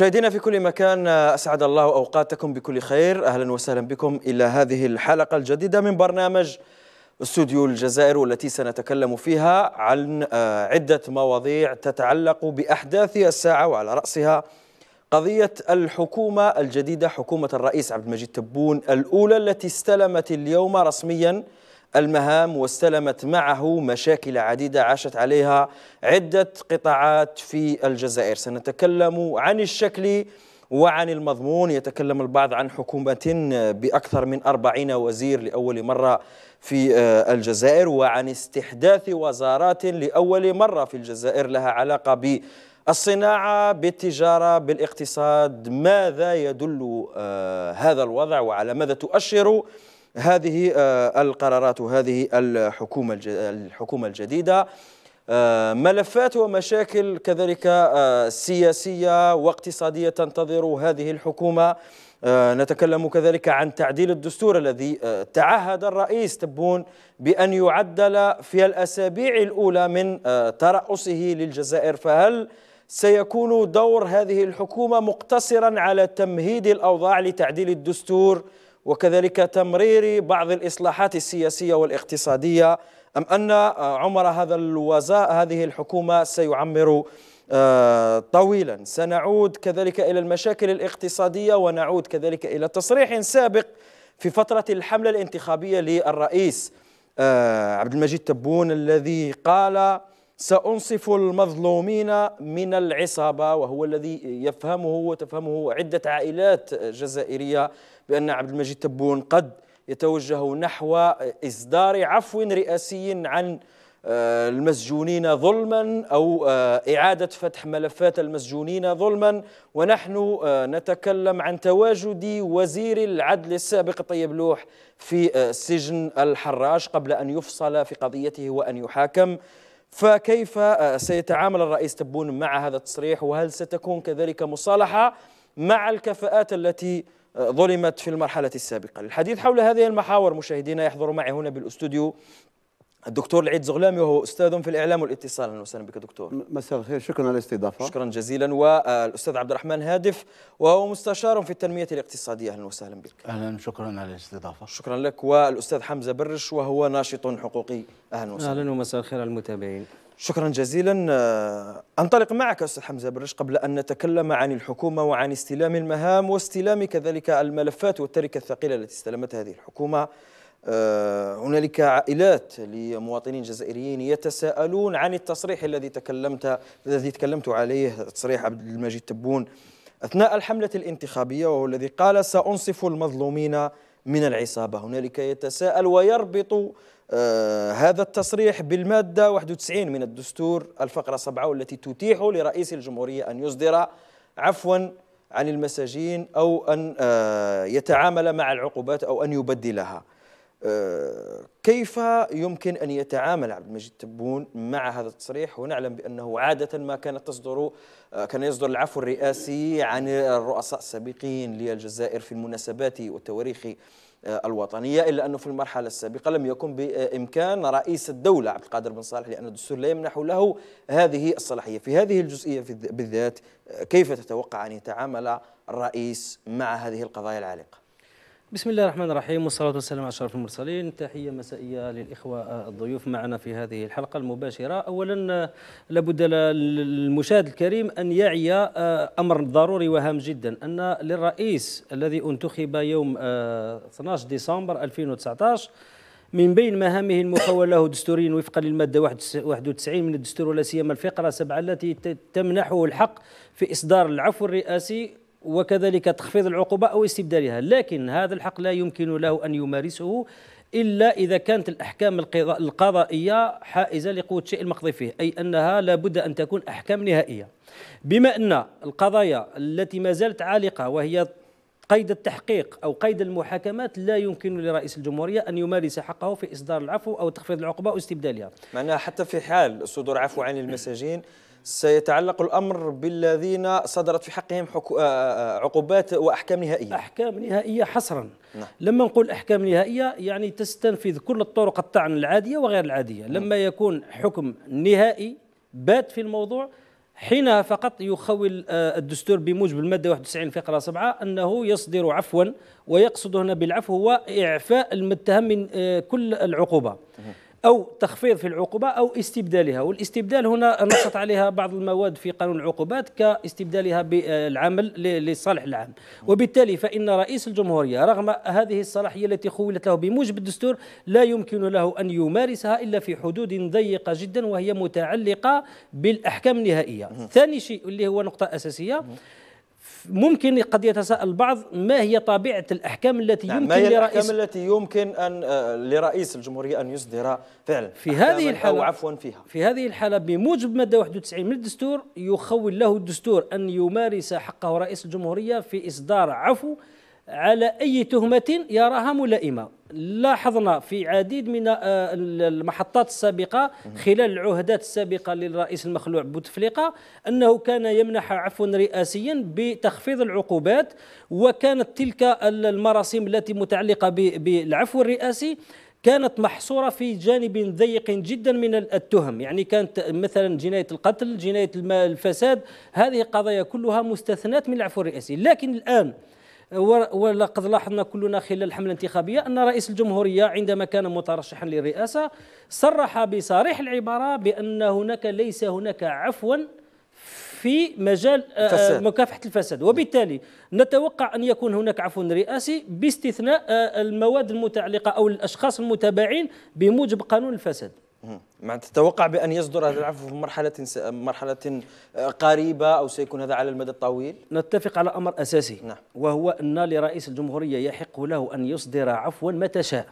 مشاهدينا في كل مكان أسعد الله أوقاتكم بكل خير أهلا وسهلا بكم إلى هذه الحلقة الجديدة من برنامج استوديو الجزائر والتي سنتكلم فيها عن آه، عدة مواضيع تتعلق بأحداث الساعة وعلى رأسها قضية الحكومة الجديدة حكومة الرئيس عبد المجيد تبون الأولى التي استلمت اليوم رسمياً المهام واستلمت معه مشاكل عديدة عاشت عليها عدة قطاعات في الجزائر سنتكلم عن الشكل وعن المضمون يتكلم البعض عن حكومة بأكثر من أربعين وزير لأول مرة في آه، الجزائر وعن استحداث وزارات لأول مرة في الجزائر لها علاقة ب الصناعة بالتجارة بالاقتصاد ماذا يدل آه، هذا الوضع وعلى ماذا تؤشر هذه آه، القرارات وهذه الحكومة الحكومة الجديدة آه، ملفات ومشاكل كذلك آه، سياسية واقتصادية تنتظر هذه الحكومة نتكلم كذلك عن تعديل الدستور الذي تعهد الرئيس تبون بأن يعدل في الأسابيع الأولى من ترأسه للجزائر فهل سيكون دور هذه الحكومة مقتصرا على تمهيد الأوضاع لتعديل الدستور وكذلك تمرير بعض الإصلاحات السياسية والاقتصادية أم أن عمر هذا الوزاء هذه الحكومة سيعمر آه، طويلا سنعود كذلك إلى المشاكل الاقتصادية ونعود كذلك إلى تصريح سابق في فترة الحملة الانتخابية للرئيس آه، عبد المجيد تبون الذي قال سأنصف المظلومين من العصابة وهو الذي يفهمه وتفهمه عدة عائلات جزائرية بأن عبد المجيد تبون قد يتوجه نحو إصدار عفو رئاسي عن آه، المسجونين ظلما أو آه، إعادة فتح ملفات المسجونين ظلما ونحن آه، نتكلم عن تواجد وزير العدل السابق طيب لوح في سجن الحراج قبل أن يفصل في قضيته وأن يحاكم فكيف سيتعامل الرئيس تبون مع هذا التصريح وهل ستكون كذلك مصالحة مع الكفاءات التي ظلمت في المرحلة السابقة للحديث حول هذه المحاور مشاهدينا يحضر معي هنا بالأستوديو الدكتور العيد زغلامي وهو استاذ في الاعلام والاتصال اهلا وسهلا بك دكتور مساء الخير شكرا على الاستضافه شكرا جزيلا والاستاذ عبد الرحمن هادف وهو مستشار في التنميه الاقتصاديه اهلا وسهلا بك اهلا شكرا على الاستضافه شكرا لك والاستاذ حمزه برش وهو ناشط حقوقي اهلا وسهلا اهلا ومساء الخير على المتابعين شكرا جزيلا آه، انطلق معك استاذ حمزه برش قبل ان نتكلم عن الحكومه وعن استلام المهام واستلام كذلك الملفات والتركه الثقيله التي استلمتها هذه الحكومه آه، هنالك عائلات لمواطنين جزائريين يتساءلون عن التصريح الذي تكلمت الذي تكلمت عليه تصريح عبد المجيد تبون اثناء الحمله الانتخابيه وهو الذي قال سانصف المظلومين من العصابه هنالك يتساءل ويربط آه، هذا التصريح بالماده 91 من الدستور الفقره 7 والتي تتيح لرئيس الجمهوريه ان يصدر عفوا عن المساجين او ان آه، يتعامل مع العقوبات او ان يبدلها آه، كيف يمكن أن يتعامل عبد المجيد تبون مع هذا التصريح ونعلم بأنه عادة ما كانت تصدر آه، كان يصدر العفو الرئاسي عن الرؤساء السابقين للجزائر في المناسبات والتواريخ آه، الوطنية إلا أنه في المرحلة السابقة لم يكن بإمكان رئيس الدولة عبد القادر بن صالح لأن الدستور لا يمنح له هذه الصلاحية في هذه الجزئية بالذات كيف تتوقع أن يتعامل الرئيس مع هذه القضايا العالقة؟ بسم الله الرحمن الرحيم والصلاة والسلام على أشرف المرسلين تحية مسائية للإخوة الضيوف معنا في هذه الحلقة المباشرة أولا لابد للمشاهد الكريم أن يعي أمر ضروري وهام جدا أن للرئيس الذي انتخب يوم 12 آه، ديسمبر 2019 من بين مهامه المخول له دستوريا وفقا للمادة 91 من الدستور ولا سيما الفقرة 7 التي تمنحه الحق في إصدار العفو الرئاسي وكذلك تخفيض العقوبة أو استبدالها لكن هذا الحق لا يمكن له أن يمارسه إلا إذا كانت الأحكام القضائية حائزة لقوة الشيء المقضي فيه أي أنها لابد أن تكون أحكام نهائية بما أن القضايا التي ما زالت عالقة وهي قيد التحقيق او قيد المحاكمات لا يمكن لرئيس الجمهوريه ان يمارس حقه في اصدار العفو او تخفيض العقوبه او استبدالها. معناها حتى في حال صدور عفو عن المساجين سيتعلق الأمر بالذين صدرت في حقهم آه، آه، آه، عقوبات وأحكام نهائية أحكام نهائية حصرا نعم. لما نقول أحكام نهائية يعني تستنفذ كل الطرق الطعن العادية وغير العادية نعم. لما يكون حكم نهائي بات في الموضوع حينها فقط يخول الدستور بموجب المادة 91 فقرة 7 أنه يصدر عفوا ويقصد هنا بالعفو هو إعفاء المتهم من كل العقوبة أو تخفيض في العقوبة أو استبدالها والاستبدال هنا نصت عليها بعض المواد في قانون العقوبات كاستبدالها بالعمل لصالح العام وبالتالي فإن رئيس الجمهورية رغم هذه الصلاحية التي خولت له بموجب الدستور لا يمكن له أن يمارسها إلا في حدود ضيقة جدا وهي متعلقة بالأحكام النهائية ثاني شيء اللي هو نقطة أساسية ممكن قد يتساءل البعض ما هي طبيعة الأحكام التي نعم يمكن ما هي الأحكام لرئيس التي يمكن أن آه، لرئيس الجمهورية أن يصدر فعلا في هذه الحالة أو عفوا فيها في هذه الحالة بموجب مادة 91 من الدستور يخول له الدستور أن يمارس حقه رئيس الجمهورية في إصدار عفو على أي تهمة يراها ملائمة لاحظنا في عديد من آه، المحطات السابقة خلال العهدات السابقة للرئيس المخلوع بوتفليقة أنه كان يمنح عفوا رئاسيا بتخفيض العقوبات وكانت تلك المراسم التي متعلقة بالعفو الرئاسي كانت محصورة في جانب ضيق جدا من التهم يعني كانت مثلا جناية القتل جناية الفساد هذه القضايا كلها مستثنات من العفو الرئاسي لكن الآن ولقد لاحظنا كلنا خلال الحملة الانتخابية أن رئيس الجمهورية عندما كان مترشحا للرئاسة صرح بصريح العبارة بأن هناك ليس هناك عفوا في مجال آه، الفساد. مكافحة الفساد وبالتالي نتوقع أن يكون هناك عفو رئاسي باستثناء آه، المواد المتعلقة أو الأشخاص المتابعين بموجب قانون الفساد ما تتوقع بأن يصدر هذا العفو في مرحلة س... مرحلة آه، قريبة أو سيكون هذا على المدى الطويل؟ نتفق على أمر أساسي نعم. وهو أن لرئيس الجمهورية يحق له أن يصدر عفوا متى شاء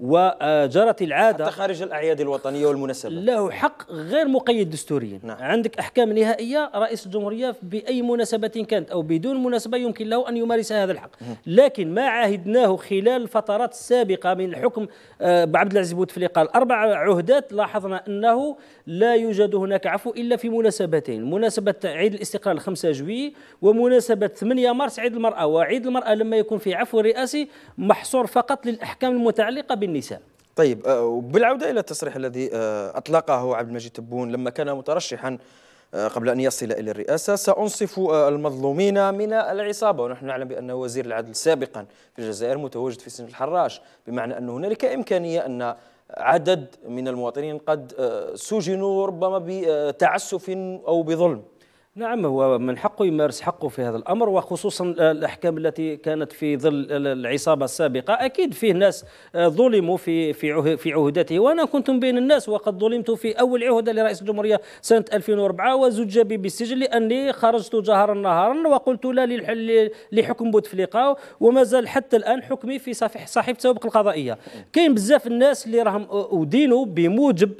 وجرت العاده حتى خارج الاعياد الوطنيه والمناسبات له حق غير مقيد دستوريا نعم. عندك احكام نهائيه رئيس الجمهوريه باي مناسبه كانت او بدون مناسبه يمكن له ان يمارس هذا الحق لكن ما عهدناه خلال الفترات السابقه من الحكم بعبد آه، العزيز بوتفليقه الاربع عهدات لاحظنا انه لا يوجد هناك عفو الا في مناسبتين مناسبه عيد الاستقلال 5 جوي ومناسبه 8 مارس عيد المراه وعيد المراه لما يكون في عفو رئاسي محصور فقط للاحكام المتعلقه بالنساء طيب آه، وبالعودة إلى التصريح الذي آه، أطلقه عبد المجيد تبون لما كان مترشحا آه، قبل أن يصل إلى الرئاسة سأنصف المظلومين من العصابة ونحن نعلم بأن وزير العدل سابقا في الجزائر متواجد في سجن الحراج بمعنى أن هنالك إمكانية أن عدد من المواطنين قد سجنوا ربما بتعسف أو بظلم نعم هو من حقه يمارس حقه في هذا الامر وخصوصا الاحكام التي كانت في ظل العصابه السابقه اكيد فيه ناس آه، ظلموا في في في عهدته وانا كنت بين الناس وقد ظلمت في اول عهده لرئيس الجمهوريه سنه 2004 وزج بي بالسجن لاني خرجت جهرا نهارا وقلت لا لحكم بوتفليقه وما زال حتى الان حكمي في صحيفه سوابق القضائيه كاين بزاف الناس اللي راهم ادينوا بموجب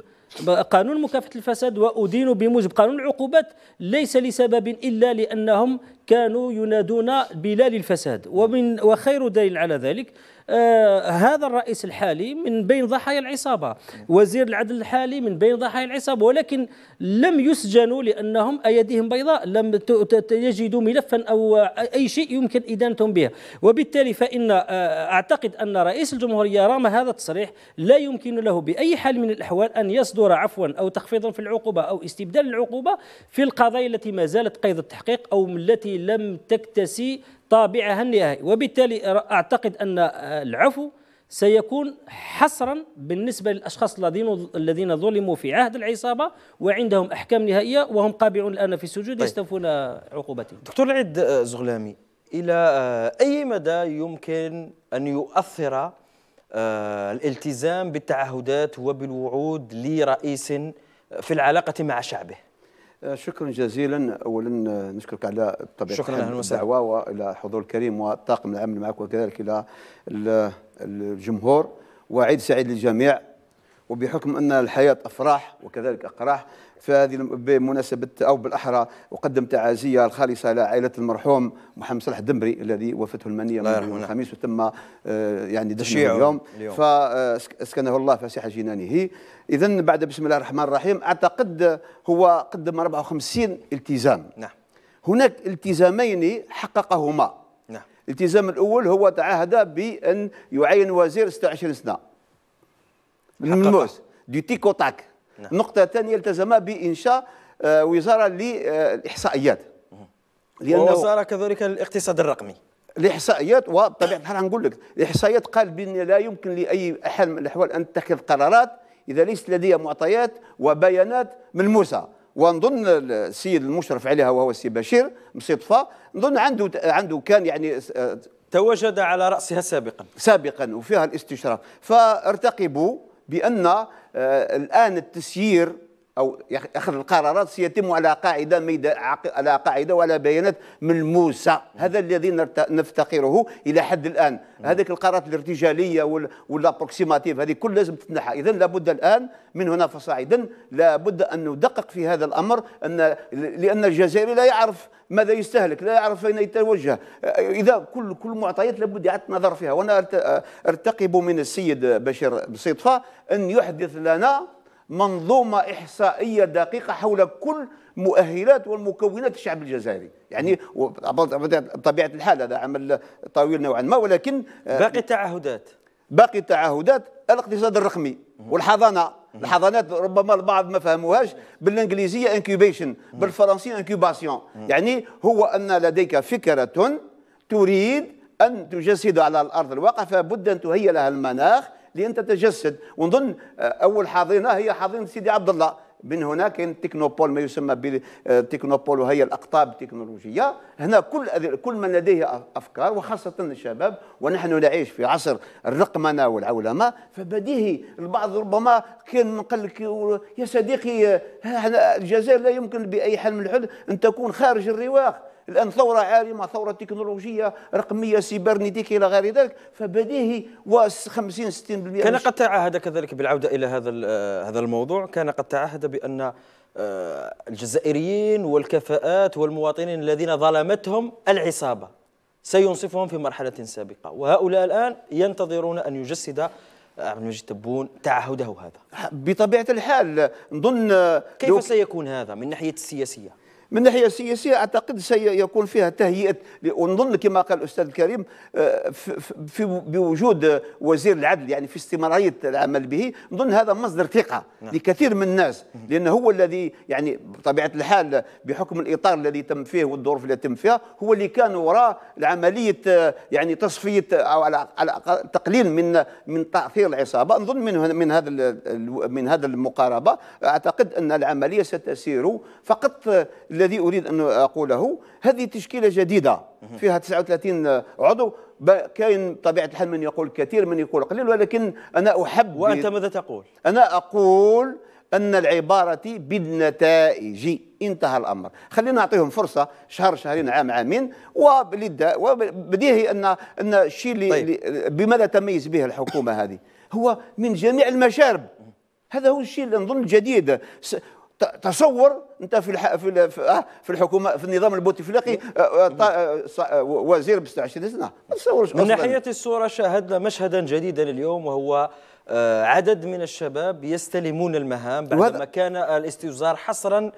قانون مكافحة الفساد وأدين بموجب قانون العقوبات ليس لسبب إلا لأنهم كانوا ينادون بلال الفساد ومن وخير دليل على ذلك آه هذا الرئيس الحالي من بين ضحايا العصابة وزير العدل الحالي من بين ضحايا العصابة ولكن لم يسجنوا لأنهم أيديهم بيضاء لم يجدوا ملفا أو أي شيء يمكن إدانتهم به وبالتالي فإن آه أعتقد أن رئيس الجمهورية رام هذا التصريح لا يمكن له بأي حال من الأحوال أن يصدر عفوا أو تخفيضا في العقوبة أو استبدال العقوبة في القضايا التي ما زالت قيد التحقيق أو التي لم تكتسي طابعها النهائي وبالتالي أعتقد أن آه، العفو سيكون حصرا بالنسبة للأشخاص الذين الذين ظلموا في عهد العصابة وعندهم أحكام نهائية وهم قابعون الآن في السجود طيب. يستوفون عقوبتهم دكتور العيد آه، زغلامي إلى آه، أي مدى يمكن أن يؤثر الالتزام بالتعهدات وبالوعود لرئيس في العلاقة مع شعبه آه، شكرا جزيلا اولا آه، نشكرك على طبيعه شكرا الدعوه والى حضور الكريم والطاقم العمل معك وكذلك الى الجمهور وعيد سعيد للجميع وبحكم أن الحياة أفراح وكذلك أقراح فهذه بمناسبة أو بالأحرى أقدم تعازية الخالصة إلى عائلة المرحوم محمد صلاح الدمري الذي وفته المنية الله يوم الخميس وتم آه، يعني دفنه اليوم, اليوم. فأسكنه الله فسيح جنانه إذا بعد بسم الله الرحمن الرحيم أعتقد هو قدم 54 التزام نعم هناك التزامين حققهما نعم الالتزام الأول هو تعهد بأن يعين وزير 26 سنة ملموس دي دو تيكو تاك النقطه نعم. الثانيه التزم بانشاء آه، وزاره للاحصائيات لانه وزاره كذلك الاقتصاد الرقمي الاحصائيات وبطبيعه الحال نقول لك الاحصائيات قال بان لا يمكن لاي حال من الاحوال ان تتخذ قرارات اذا ليس لدي معطيات وبيانات ملموسه ونظن السيد المشرف عليها وهو السي بشير مصطفى نظن عنده عنده كان يعني آه، تواجد على راسها سابقا سابقا وفيها الاستشراف فارتقبوا بأن آه، الآن التسيير او اخذ القرارات سيتم على قاعده ميدا على قاعده وعلى بيانات ملموسه هذا الذي نفتقره الى حد الان هذيك القرارات الارتجاليه والابروكسيماتيف هذه كلها لازم تتنحى اذا لابد الان من هنا فصاعدا لابد ان ندقق في هذا الامر ان لان الجزائري لا يعرف ماذا يستهلك لا يعرف اين يتوجه اذا كل كل معطيات لابد اعاده النظر فيها وانا ارتقب من السيد بشير بصدفه ان يحدث لنا منظومة إحصائية دقيقة حول كل مؤهلات والمكونات الشعب الجزائري يعني بطبيعة الحال هذا عمل طويل نوعا ما ولكن آه، باقي التعهدات باقي التعهدات الاقتصاد الرقمي والحضانه الحضانات ربما البعض ما فهموهاش بالانجليزيه انكيوبيشن بالفرنسيه انكوباسيون يعني هو ان لديك فكره تريد ان تجسد على الارض الواقع فبد ان تهيئ لها المناخ لان تتجسد ونظن آه، اول حاضنه هي حاضنه سيدي عبد الله من هنا كاين تكنوبول ما يسمى بالتكنوبول آه، وهي الاقطاب التكنولوجيه هنا كل كل من لديه افكار وخاصه الشباب ونحن نعيش في عصر الرقمنه والعولمه فبديهي البعض ربما كان قال لك يا صديقي آه، الجزائر لا يمكن باي حال من الحل ان تكون خارج الرواق الان ثوره عارمه ثوره تكنولوجيه رقميه سيبرنيتيك الى غير ذلك فبديهي و 50 60% كان قد تعهد كذلك بالعوده الى هذا آه، هذا الموضوع كان قد تعهد بان آه، الجزائريين والكفاءات والمواطنين الذين ظلمتهم العصابه سينصفهم في مرحله سابقه وهؤلاء الان ينتظرون ان يجسد عبد آه، المجيد تبون تعهده هذا بطبيعه الحال نظن كيف سيكون هذا من ناحيه السياسيه من الناحيه السياسيه اعتقد سيكون فيها تهيئه ونظن كما قال الاستاذ الكريم آه، في بوجود وزير العدل يعني في استمراريه العمل به نظن هذا مصدر ثقه نعم. لكثير من الناس لانه هو الذي يعني بطبيعه الحال بحكم الاطار الذي تم فيه والظروف التي تم فيها هو اللي كان وراء عمليه آه، يعني تصفيه او على الأقل تقليل من من تاثير العصابه نظن من من هذا من هذا المقاربه اعتقد ان العمليه ستسير فقط الذي اريد ان اقوله هذه تشكيله جديده فيها 39 عضو كاين بطبيعه الحال من يقول كثير من يقول قليل ولكن انا احب وانت ماذا تقول؟ انا اقول ان العباره بالنتائج انتهى الامر خلينا نعطيهم فرصه شهر شهرين عام عامين وبديهي ان ان الشيء اللي طيب. بماذا تميز به الحكومه هذه هو من جميع المشارب هذا هو الشيء اللي نظن جديد تصور انت في في اه، في الحكومه في النظام البوتفليقي اه، اه، وزير ب 26 سنه ما تصورش من ناحيه الصوره شاهدنا مشهدا جديدا اليوم وهو عدد من الشباب يستلمون المهام بعدما كان الاستئزار حصرا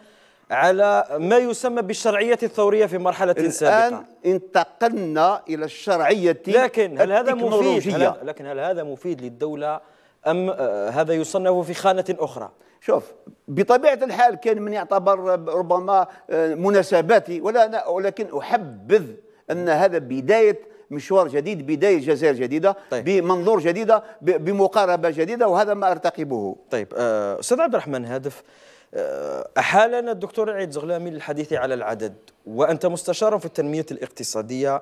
على ما يسمى بالشرعية الثورية في مرحلة الآن سابقة الآن انتقلنا إلى الشرعية لكن هل هذا مفيد هل لكن هل هذا مفيد للدولة أم هذا يصنف في خانة أخرى شوف بطبيعه الحال كان من يعتبر ربما آه، مناسباتي ولا أنا ولكن احبذ ان هذا بدايه مشوار جديد بدايه جزائر جديده طيب. بمنظور جديده بمقاربه جديده وهذا ما ارتقبه طيب آه، استاذ عبد الرحمن هادف آه، أحالنا الدكتور عيد زغلامي للحديث على العدد وأنت مستشار في التنمية الاقتصادية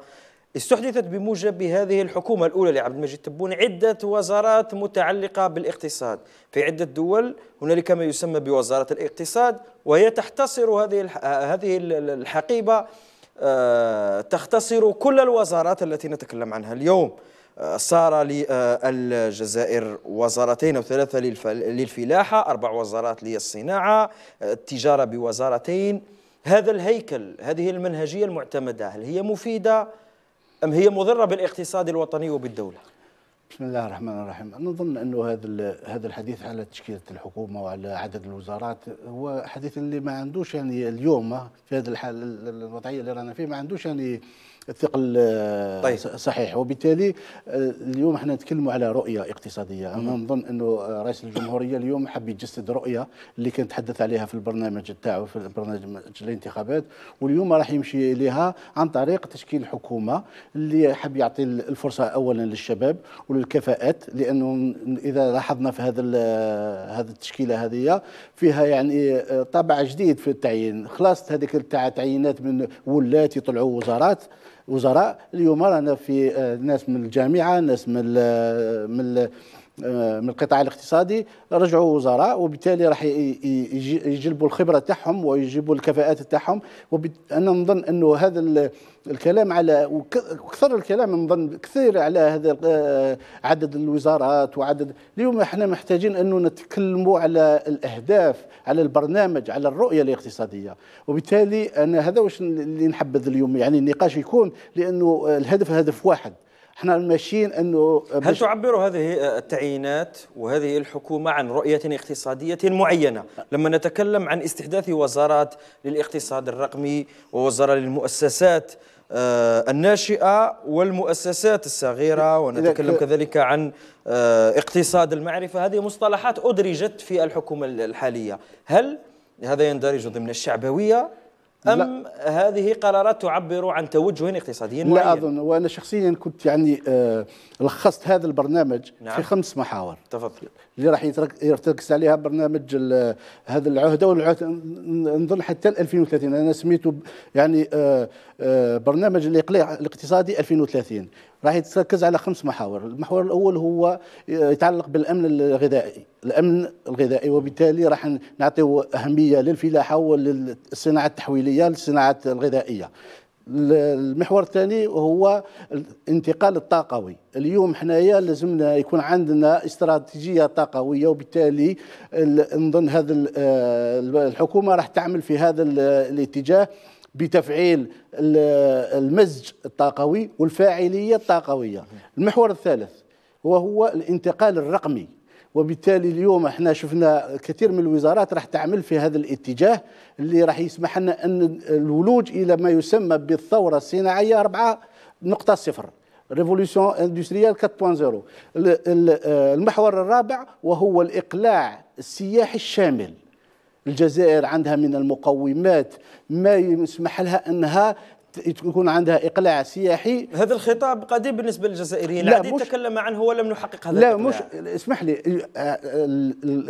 استحدثت بموجب هذه الحكومة الأولى لعبد المجيد تبون عدة وزارات متعلقة بالاقتصاد في عدة دول هنالك ما يسمى بوزارة الاقتصاد وهي تحتصر هذه هذه الحقيبة آه، تختصر كل الوزارات التي نتكلم عنها اليوم صار آه، للجزائر وزارتين أو ثلاثة للفلاحة أربع وزارات للصناعة آه، التجارة بوزارتين هذا الهيكل هذه المنهجية المعتمدة هل هي مفيدة؟ أم هي مضرة بالاقتصاد الوطني وبالدولة؟ بسم الله الرحمن الرحيم نظن أنه هذا هذا الحديث على تشكيلة الحكومة وعلى عدد الوزارات هو حديث اللي ما عندوش يعني اليوم آه، في هذه الحال الوضعية اللي رانا فيه ما عندوش يعني ثقل آه، طيب. صحيح وبالتالي آه، اليوم احنا نتكلموا على رؤيه اقتصاديه انا نظن انه آه، رئيس الجمهوريه اليوم حب يجسد رؤيه اللي كان تحدث عليها في البرنامج تاعو في البرنامج الانتخابات واليوم راح يمشي اليها عن طريق تشكيل حكومه اللي حب يعطي الفرصه اولا للشباب وللكفاءات لانه اذا لاحظنا في هذا هذه التشكيله هذه فيها يعني طابع جديد في التعيين خلاص هذيك التعيينات من ولات يطلعوا وزارات وزراء اليوم رانا في آه، ناس من الجامعه ناس من آه، من آه، من القطاع الاقتصادي رجعوا وزراء وبالتالي راح يجلبوا الخبره تاعهم ويجيبوا الكفاءات تاعهم وانا نظن انه هذا الكلام على وكثر الكلام نظن كثير على هذا آه، عدد الوزارات وعدد اليوم احنا محتاجين انه نتكلموا على الاهداف على البرنامج على الرؤيه الاقتصاديه وبالتالي انا هذا واش اللي نحبذ اليوم يعني النقاش يكون لانه الهدف هدف واحد احنا ماشيين انه هل تعبر هذه التعيينات وهذه الحكومه عن رؤيه اقتصاديه معينه لما نتكلم عن استحداث وزارات للاقتصاد الرقمي ووزاره للمؤسسات آه، الناشئه والمؤسسات الصغيره ونتكلم كذلك عن آه، اقتصاد المعرفه هذه مصطلحات ادرجت في الحكومه الحاليه هل هذا يندرج ضمن الشعبويه أم لا. هذه قرارات تعبر عن توجه اقتصادي معين؟ لا أظن وأنا شخصيا كنت يعني آه، لخصت هذا البرنامج نعم. في خمس محاور تفضل اللي راح يرتكز عليها برنامج هذا العهده والعهد نظن حتى 2030 انا سميته يعني آه، آه، برنامج الاقلاع الاقتصادي 2030 راح يتركز على خمس محاور المحور الاول هو آه، يتعلق بالامن الغذائي الامن الغذائي وبالتالي راح نعطيه اهميه للفلاحه وللصناعه التحويليه للصناعات الغذائيه المحور الثاني هو الانتقال الطاقوي اليوم حنايا لازمنا يكون عندنا استراتيجيه طاقويه وبالتالي نظن هذا الحكومه راح تعمل في هذا الاتجاه بتفعيل المزج الطاقوي والفاعليه الطاقويه المحور الثالث وهو الانتقال الرقمي وبالتالي اليوم احنا شفنا كثير من الوزارات راح تعمل في هذا الاتجاه اللي راح يسمح لنا ان الولوج الى ما يسمى بالثوره الصناعيه 4.0 ريفوليسيون اندستريال 4.0 المحور الرابع وهو الاقلاع السياحي الشامل الجزائر عندها من المقومات ما يسمح لها انها يكون عندها اقلاع سياحي هذا الخطاب قديم بالنسبه للجزائريين لا العديد تكلم عنه ولم نحقق هذا لا الإقلاع. مش اسمح لي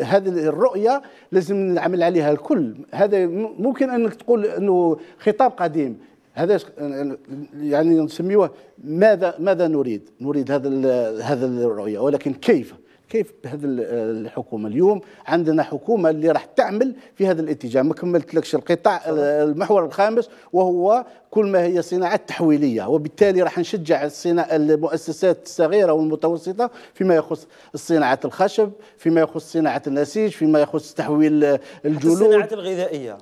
هذه الرؤيه لازم نعمل عليها الكل هذا ممكن انك تقول انه خطاب قديم هذا يعني نسميوه ماذا ماذا نريد؟ نريد هذا هذا الرؤيه ولكن كيف؟ كيف بهذه الحكومه اليوم عندنا حكومه اللي راح تعمل في هذا الاتجاه ما كملتلكش القطاع المحور الخامس وهو كل ما هي صناعات تحويليه وبالتالي راح نشجع الصناعة المؤسسات الصغيره والمتوسطه فيما يخص الصناعه الخشب فيما يخص صناعه النسيج فيما يخص تحويل الجلود الصناعات الغذائيه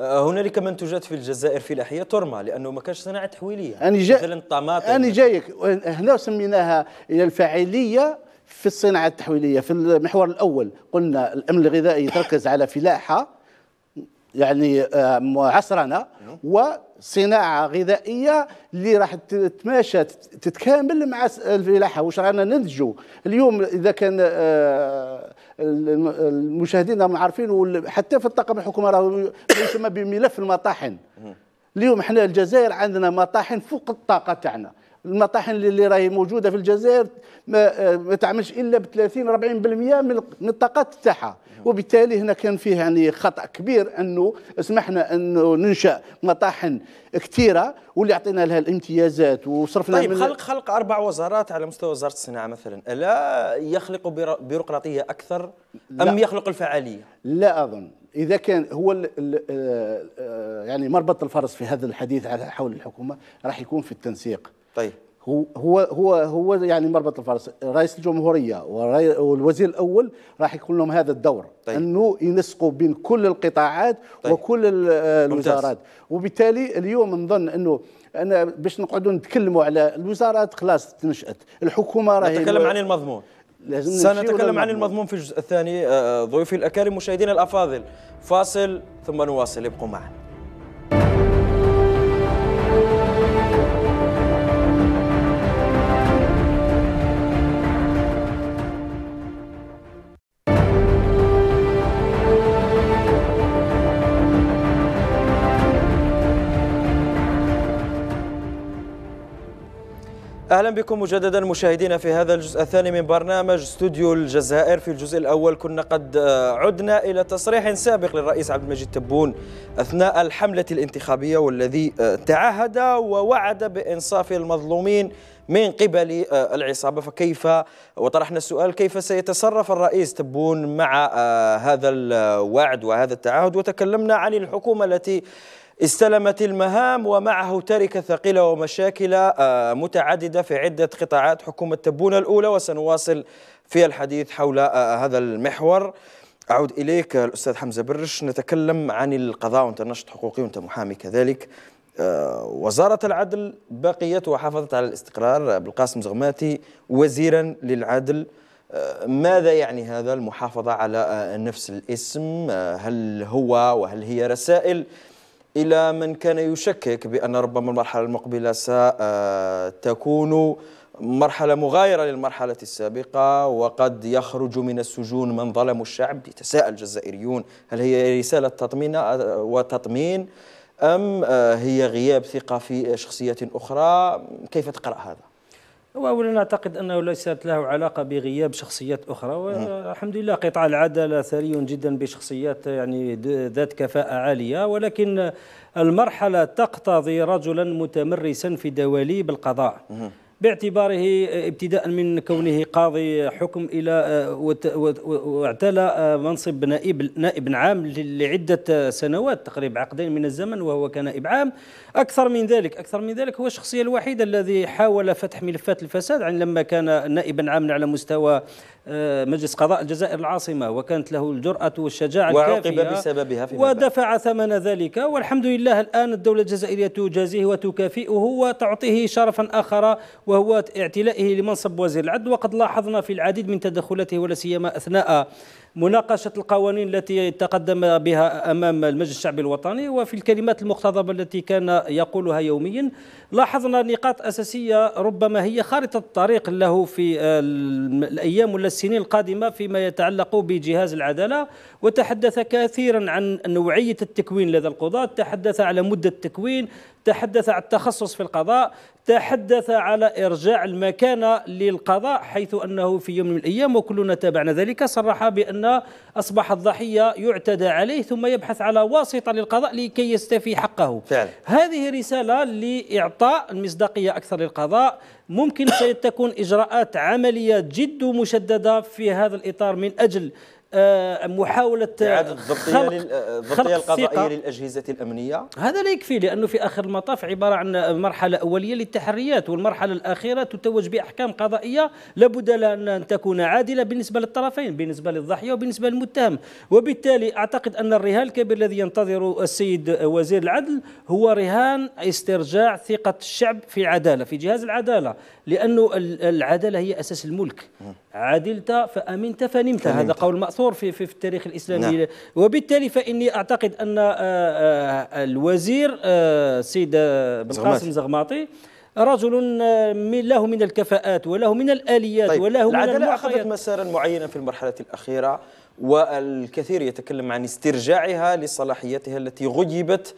آه، هنالك منتوجات في الجزائر فلاحيه ترمى لانه ما كانش صناعه تحويليه أنا مثلا الطماطم انا جايك هنا سميناها الفاعليه في الصناعة التحويلية في المحور الأول قلنا الأمن الغذائي تركز على فلاحة يعني آه، عصرنة وصناعة غذائية اللي راح تتماشى تتكامل مع الفلاحة واش رانا ننتجو اليوم إذا كان آه، المشاهدين راهم عارفين حتى في الطاقم الحكومة راهو يسمى بملف المطاحن اليوم احنا الجزائر عندنا مطاحن فوق الطاقة تاعنا المطاحن اللي راهي موجوده في الجزائر ما, آه، ما تعملش الا ب 30 40% من الطاقات تاعها نعم. وبالتالي هنا كان فيه يعني خطا كبير انه سمحنا انه ننشا مطاحن كثيره واللي عطينا لها الامتيازات وصرفنا طيب خلق خلق اربع وزارات على مستوى وزاره الصناعه مثلا الا يخلق بيروقراطيه اكثر ام لا يخلق الفعاليه لا اظن اذا كان هو الـ الـ آه، آه، يعني مربط الفرس في هذا الحديث على حول الحكومه راح يكون في التنسيق طيب هو هو هو يعني مربط الفرس رئيس الجمهوريه والوزير الاول راح يكون لهم هذا الدور طيب. انه ينسقوا بين كل القطاعات طيب. وكل آه، الوزارات وبالتالي اليوم نظن انه انا باش نقعدوا نتكلموا على الوزارات خلاص تنشات الحكومه راهي نتكلم عن المضمون سنتكلم عن المضمون في الجزء الثاني آه، آه، ضيوفي الاكارم مشاهدينا الافاضل فاصل ثم نواصل ابقوا معنا أهلا بكم مجددا مشاهدينا في هذا الجزء الثاني من برنامج استوديو الجزائر في الجزء الأول كنا قد عدنا إلى تصريح سابق للرئيس عبد المجيد تبون أثناء الحملة الانتخابية والذي تعهد ووعد بإنصاف المظلومين من قبل العصابة فكيف وطرحنا السؤال كيف سيتصرف الرئيس تبون مع هذا الوعد وهذا التعهد وتكلمنا عن الحكومة التي استلمت المهام ومعه تركة ثقيلة ومشاكل آه، متعددة في عدة قطاعات حكومة تبون الأولى وسنواصل في الحديث حول آه، هذا المحور أعود إليك الأستاذ حمزة برش نتكلم عن القضاء وأنت نشط حقوقي وأنت محامي كذلك آه، وزارة العدل بقيت وحافظت على الاستقرار بالقاسم زغماتي وزيرا للعدل ماذا يعني هذا المحافظة على نفس الاسم هل هو وهل هي رسائل إلى من كان يشكك بأن ربما المرحلة المقبلة ستكون مرحلة مغايرة للمرحلة السابقة وقد يخرج من السجون من ظلم الشعب يتساءل الجزائريون هل هي رسالة تطمين وتطمين أم هي غياب ثقة في شخصية أخرى كيف تقرأ هذا؟ واولا اعتقد انه ليست له علاقه بغياب شخصيات اخرى والحمد لله قطاع العداله ثري جدا بشخصيات يعني ذات كفاءه عاليه ولكن المرحله تقتضي رجلا متمرسا في دواليب القضاء باعتباره ابتداء من كونه قاضي حكم الى آه، واعتلى آه، منصب نائب نائب عام لعده سنوات تقريبا عقدين من الزمن وهو كنائب عام اكثر من ذلك اكثر من ذلك هو الشخصيه الوحيده الذي حاول فتح ملفات الفساد عن يعني لما كان نائبا عاما على مستوى آه، مجلس قضاء الجزائر العاصمة وكانت له الجرأة والشجاعة الكافية بسببها في ودفع ثمن ذلك والحمد لله الآن الدولة الجزائرية تجازيه وتكافئه وتعطيه شرفا آخر وهو اعتلائه لمنصب وزير العدل وقد لاحظنا في العديد من تدخلاته ولا سيما أثناء مناقشة القوانين التي تقدم بها أمام المجلس الشعبي الوطني وفي الكلمات المقتضبة التي كان يقولها يوميا لاحظنا نقاط أساسية ربما هي خارطة الطريق له في الأيام ولا السنين القادمة فيما يتعلق بجهاز العدالة وتحدث كثيرا عن نوعية التكوين لدى القضاة تحدث على مدة التكوين تحدث عن التخصص في القضاء تحدث على إرجاع المكانة للقضاء حيث أنه في يوم من الأيام وكلنا تابعنا ذلك صرح بأن أصبح الضحية يعتدى عليه ثم يبحث على واسطة للقضاء لكي يستفي حقه فعلا. هذه رسالة لإعطاء المصداقية أكثر للقضاء ممكن ستكون إجراءات عملية جد مشددة في هذا الإطار من أجل آه، محاوله اعاده الضبطيه آه، الضبطيه القضائيه للاجهزه الامنيه هذا لا يكفي لانه في اخر المطاف عباره عن مرحله اوليه للتحريات والمرحله الاخيره تتوج باحكام قضائيه لابد ان تكون عادله بالنسبه للطرفين بالنسبه للضحيه وبالنسبه للمتهم وبالتالي اعتقد ان الرهان الكبير الذي ينتظر السيد وزير العدل هو رهان استرجاع ثقه الشعب في العداله في جهاز العداله لانه العداله هي اساس الملك عدلت فامنت فنمت هذا قول ماثور محصور في في, التاريخ الاسلامي نعم. وبالتالي فاني اعتقد ان آه، آه، الوزير السيد آه، بن قاسم زغماطي رجل له من الكفاءات وله من الاليات طيب وله من العداله اخذت مسارا معينا في المرحله الاخيره والكثير يتكلم عن استرجاعها لصلاحياتها التي غيبت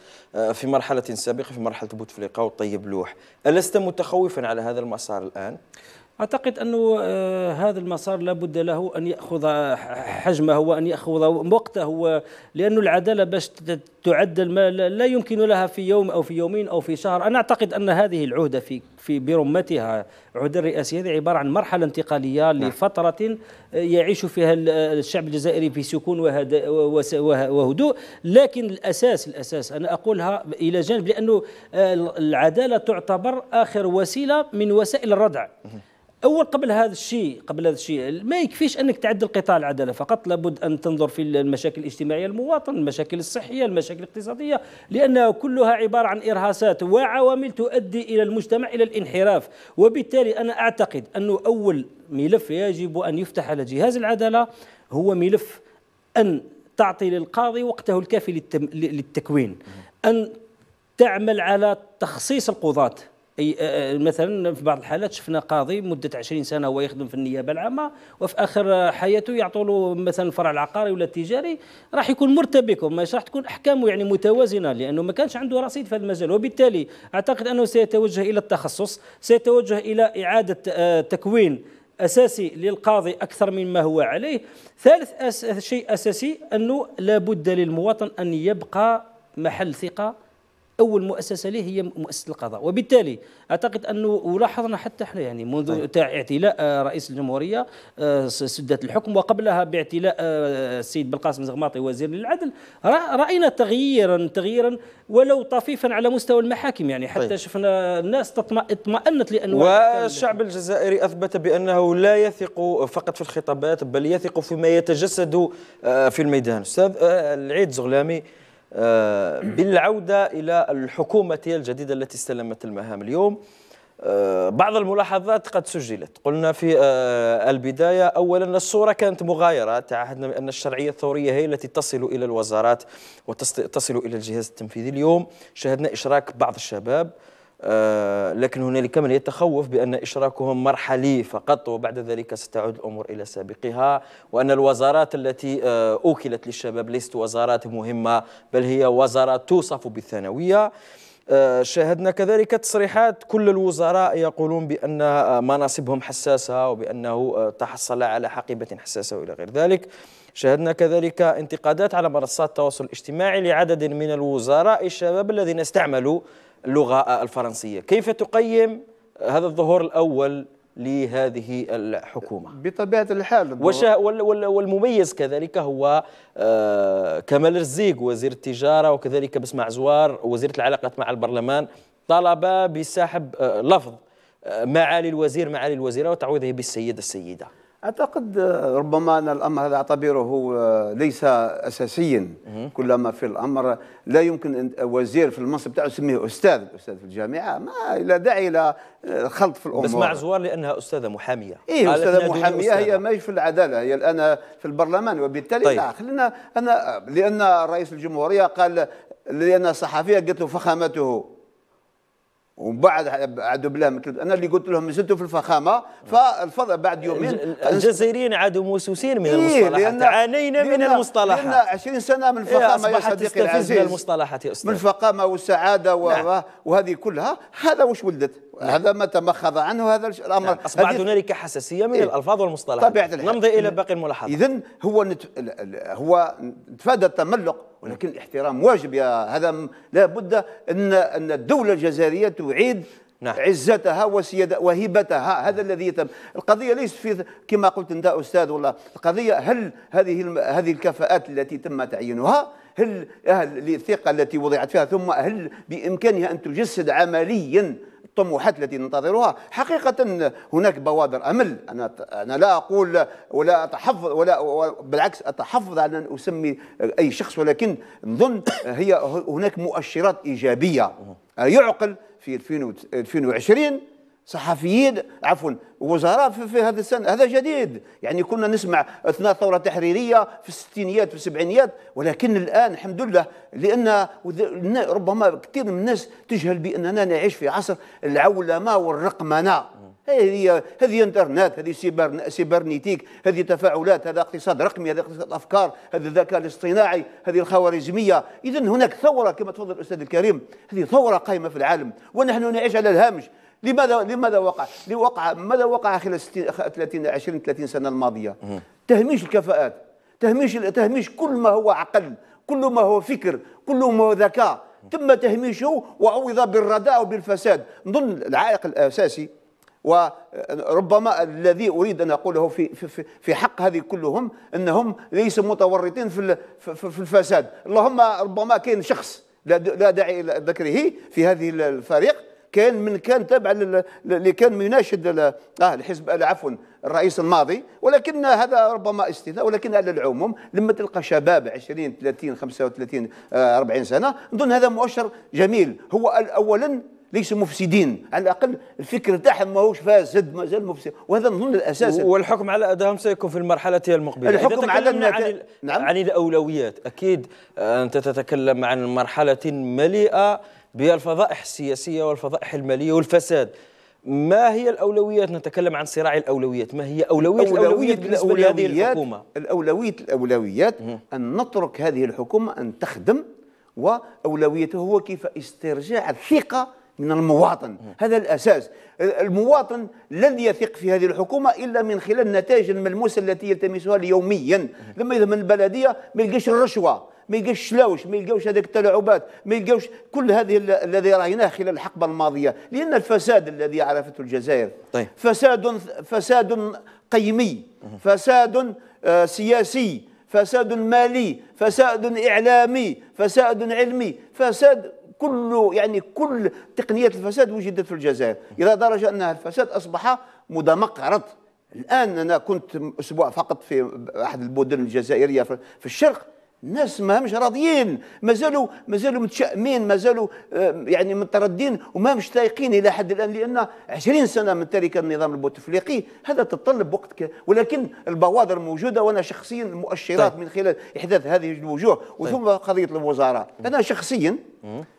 في مرحله سابقه في مرحله بوتفليقه والطيب لوح الست متخوفا على هذا المسار الان اعتقد انه آه، هذا المسار لابد له ان ياخذ حجمه وان ياخذ وقته لانه العداله باش تعدل ما لا يمكن لها في يوم او في يومين او في شهر انا اعتقد ان هذه العهده في في برمتها عهده الرئاسيه هذه عباره عن مرحله انتقاليه نعم. لفتره آه، يعيش فيها الشعب الجزائري في سكون وهدوء لكن الاساس الاساس انا اقولها الى جانب لانه آه، العداله تعتبر اخر وسيله من وسائل الردع اول قبل هذا الشيء قبل هذا الشيء ما يكفيش انك تعدل قطاع العداله فقط لابد ان تنظر في المشاكل الاجتماعيه المواطن المشاكل الصحيه المشاكل الاقتصاديه لانها كلها عباره عن ارهاصات وعوامل تؤدي الى المجتمع الى الانحراف وبالتالي انا اعتقد انه اول ملف يجب ان يفتح على جهاز العداله هو ملف ان تعطي للقاضي وقته الكافي للتكوين ان تعمل على تخصيص القضاه اي مثلا في بعض الحالات شفنا قاضي مده 20 سنه هو يخدم في النيابه العامه وفي اخر حياته يعطوا له مثلا الفرع العقاري ولا التجاري راح يكون مرتبك وماش راح تكون احكامه يعني متوازنه لانه ما كانش عنده رصيد في هذا المجال وبالتالي اعتقد انه سيتوجه الى التخصص سيتوجه الى اعاده تكوين اساسي للقاضي اكثر مما هو عليه ثالث أس... شيء اساسي انه لابد للمواطن ان يبقى محل ثقه اول مؤسسه له هي مؤسسه القضاء وبالتالي اعتقد انه ولاحظنا حتى احنا يعني منذ طيب. اعتلاء آه، رئيس الجمهوريه آه، سده الحكم وقبلها باعتلاء آه، السيد بالقاسم زغماطي وزير للعدل راينا تغييرا تغييرا ولو طفيفا على مستوى المحاكم يعني حتى طيب. شفنا الناس اطمأنت لانه والشعب الجزائري اثبت بانه لا يثق فقط في الخطابات بل يثق فيما يتجسد في الميدان استاذ العيد زغلامي آه، بالعودة إلى الحكومة الجديدة التي استلمت المهام اليوم آه، بعض الملاحظات قد سجلت قلنا في آه، البداية أولا الصورة كانت مغايرة تعهدنا بأن الشرعية الثورية هي التي تصل إلى الوزارات وتصل إلى الجهاز التنفيذي اليوم شاهدنا إشراك بعض الشباب آه، لكن هنالك من يتخوف بأن إشراكهم مرحلي فقط وبعد ذلك ستعود الأمور إلى سابقها وأن الوزارات التي آه، أوكلت للشباب ليست وزارات مهمة بل هي وزارات توصف بالثانوية آه، شاهدنا كذلك تصريحات كل الوزراء يقولون بأن مناصبهم حساسة وبأنه تحصل على حقيبة حساسة وإلى غير ذلك شاهدنا كذلك انتقادات على منصات التواصل الاجتماعي لعدد من الوزراء الشباب الذين استعملوا اللغة الفرنسية كيف تقيم هذا الظهور الأول لهذه الحكومة بطبيعة الحال والمميز كذلك هو آه، كمال رزيق وزير التجارة وكذلك بسمع زوار وزيرة العلاقات مع البرلمان طلب بسحب آه، لفظ آه، معالي الوزير معالي الوزيرة وتعويضه بالسيد السيدة اعتقد آه، ربما ان الامر هذا اعتبره آه، ليس اساسيا كلما في الامر لا يمكن آه، وزير في المنصب تاعو يسميه استاذ استاذ في الجامعه ما لا داعي الى خلط في الامور بس مع زوار لانها استاذه محاميه ايه استاذه محاميه هي ماهيش في العداله هي الان في البرلمان وبالتالي طيب. لا خلينا انا لان رئيس الجمهوريه قال لان الصحفيه قالت له فخامته وبعد عادوا بلا انا اللي قلت لهم زدتوا في الفخامه فالفضل بعد يومين الجزائريين عادوا موسوسين من إيه المصطلحات عانينا من المصطلحات لان 20 سنه من الفخامه إيه يا صديقي العزيز المصطلحات يا استاذ من الفخامه والسعاده نعم. وهذه كلها هذا وش ولدت هذا ما تمخض عنه هذا الامر نعم. اصبحت هنالك حساسيه من إيه؟ الالفاظ والمصطلحات طبيعه الحال نمضي الى باقي الملاحظات اذا هو نت... هو تفادى التملق ولكن الاحترام واجب يا هذا لابد ان ان الدوله الجزائريه تعيد نعم. عزتها وسيادة وهيبتها هذا الذي يتم القضية ليست في كما قلت أنت أستاذ والله القضية هل هذه هذه الكفاءات التي تم تعيينها هل الثقة التي وضعت فيها ثم هل بإمكانها أن تجسد عمليا الطموحات التي ننتظرها حقيقة هناك بوادر أمل أنا أنا لا أقول ولا أتحفظ ولا بالعكس أتحفظ على أن أسمي أي شخص ولكن نظن هي هناك مؤشرات إيجابية يعقل في 2020 صحفيين عفوا وزراء في, في هذا السنة هذا جديد يعني كنا نسمع أثناء ثورة تحريرية في الستينيات في السبعينيات ولكن الآن الحمد لله لأن ربما كثير من الناس تجهل بأننا نعيش في عصر العولمة والرقمنة هذه هذه انترنت هذه سيبر سيبرنيتيك هذه تفاعلات هذا اقتصاد رقمي هذا اقتصاد افكار هذا الذكاء الاصطناعي هذه الخوارزميه اذا هناك ثوره كما تفضل الاستاذ الكريم هذه ثوره قائمه في العالم ونحن نعيش على الهامش لماذا لماذا وقع؟ لوقع ماذا وقع خلال 60 30 20 30 سنه الماضيه؟ تهميش الكفاءات تهميش تهميش كل ما هو عقل كل ما هو فكر كل ما هو ذكاء تم تهميشه وعوض بالرداء وبالفساد نظن العائق الاساسي وربما الذي اريد ان اقوله في في في حق هذه كلهم انهم ليسوا متورطين في في الفساد اللهم ربما كاين شخص لا داعي الى ذكره في هذه الفريق كان من كان تابع اللي كان يناشد اه الحزب آه، عفوا الرئيس الماضي ولكن هذا ربما استثناء ولكن على العموم لما تلقى شباب 20 30 35 40 سنه نظن هذا مؤشر جميل هو اولا ليسوا مفسدين على الاقل الفكر تاعهم ماهوش فاسد مازال مفسد وهذا نظن الاساس والحكم على ادائهم سيكون في المرحله المقبله الحكم على عن, نعم؟ عن الاولويات اكيد آه، انت تتكلم عن مرحله مليئه بالفضائح السياسية والفضائح المالية والفساد ما هي الاولويات نتكلم عن صراع الاولويات ما هي اولويه الاولويات لهذه الحكومه الاولويه الاولويات ان نترك هذه الحكومه ان تخدم واولويته هو كيف استرجاع الثقه من المواطن مم. هذا الاساس المواطن لن يثق في هذه الحكومه الا من خلال النتائج الملموسه التي يلتمسها يوميا لما يذهب من البلديه ما يلقاش الرشوه ما يقشلاوش ما يلقاوش هذيك التلاعبات ما يلقاوش كل هذه الذي رايناه خلال الحقبه الماضيه لان الفساد الذي عرفته الجزائر طيب. فساد فساد قيمي فساد آه، سياسي فساد مالي فساد اعلامي فساد علمي فساد كل يعني كل تقنيات الفساد وجدت في الجزائر الى درجه ان الفساد اصبح مدمقرط الان انا كنت اسبوع فقط في احد المدن الجزائريه في الشرق الناس ما همش راضيين مازالوا مازالوا متشائمين مازالوا آه، يعني متردين وما مش تايقين الى حد الان لان 20 سنه من تلك النظام البوتفليقي هذا تتطلب وقت ك... ولكن البوادر موجوده وانا شخصيا المؤشرات طيب. من خلال احداث هذه الوجوه وثم طيب. قضيه الوزاره انا شخصيا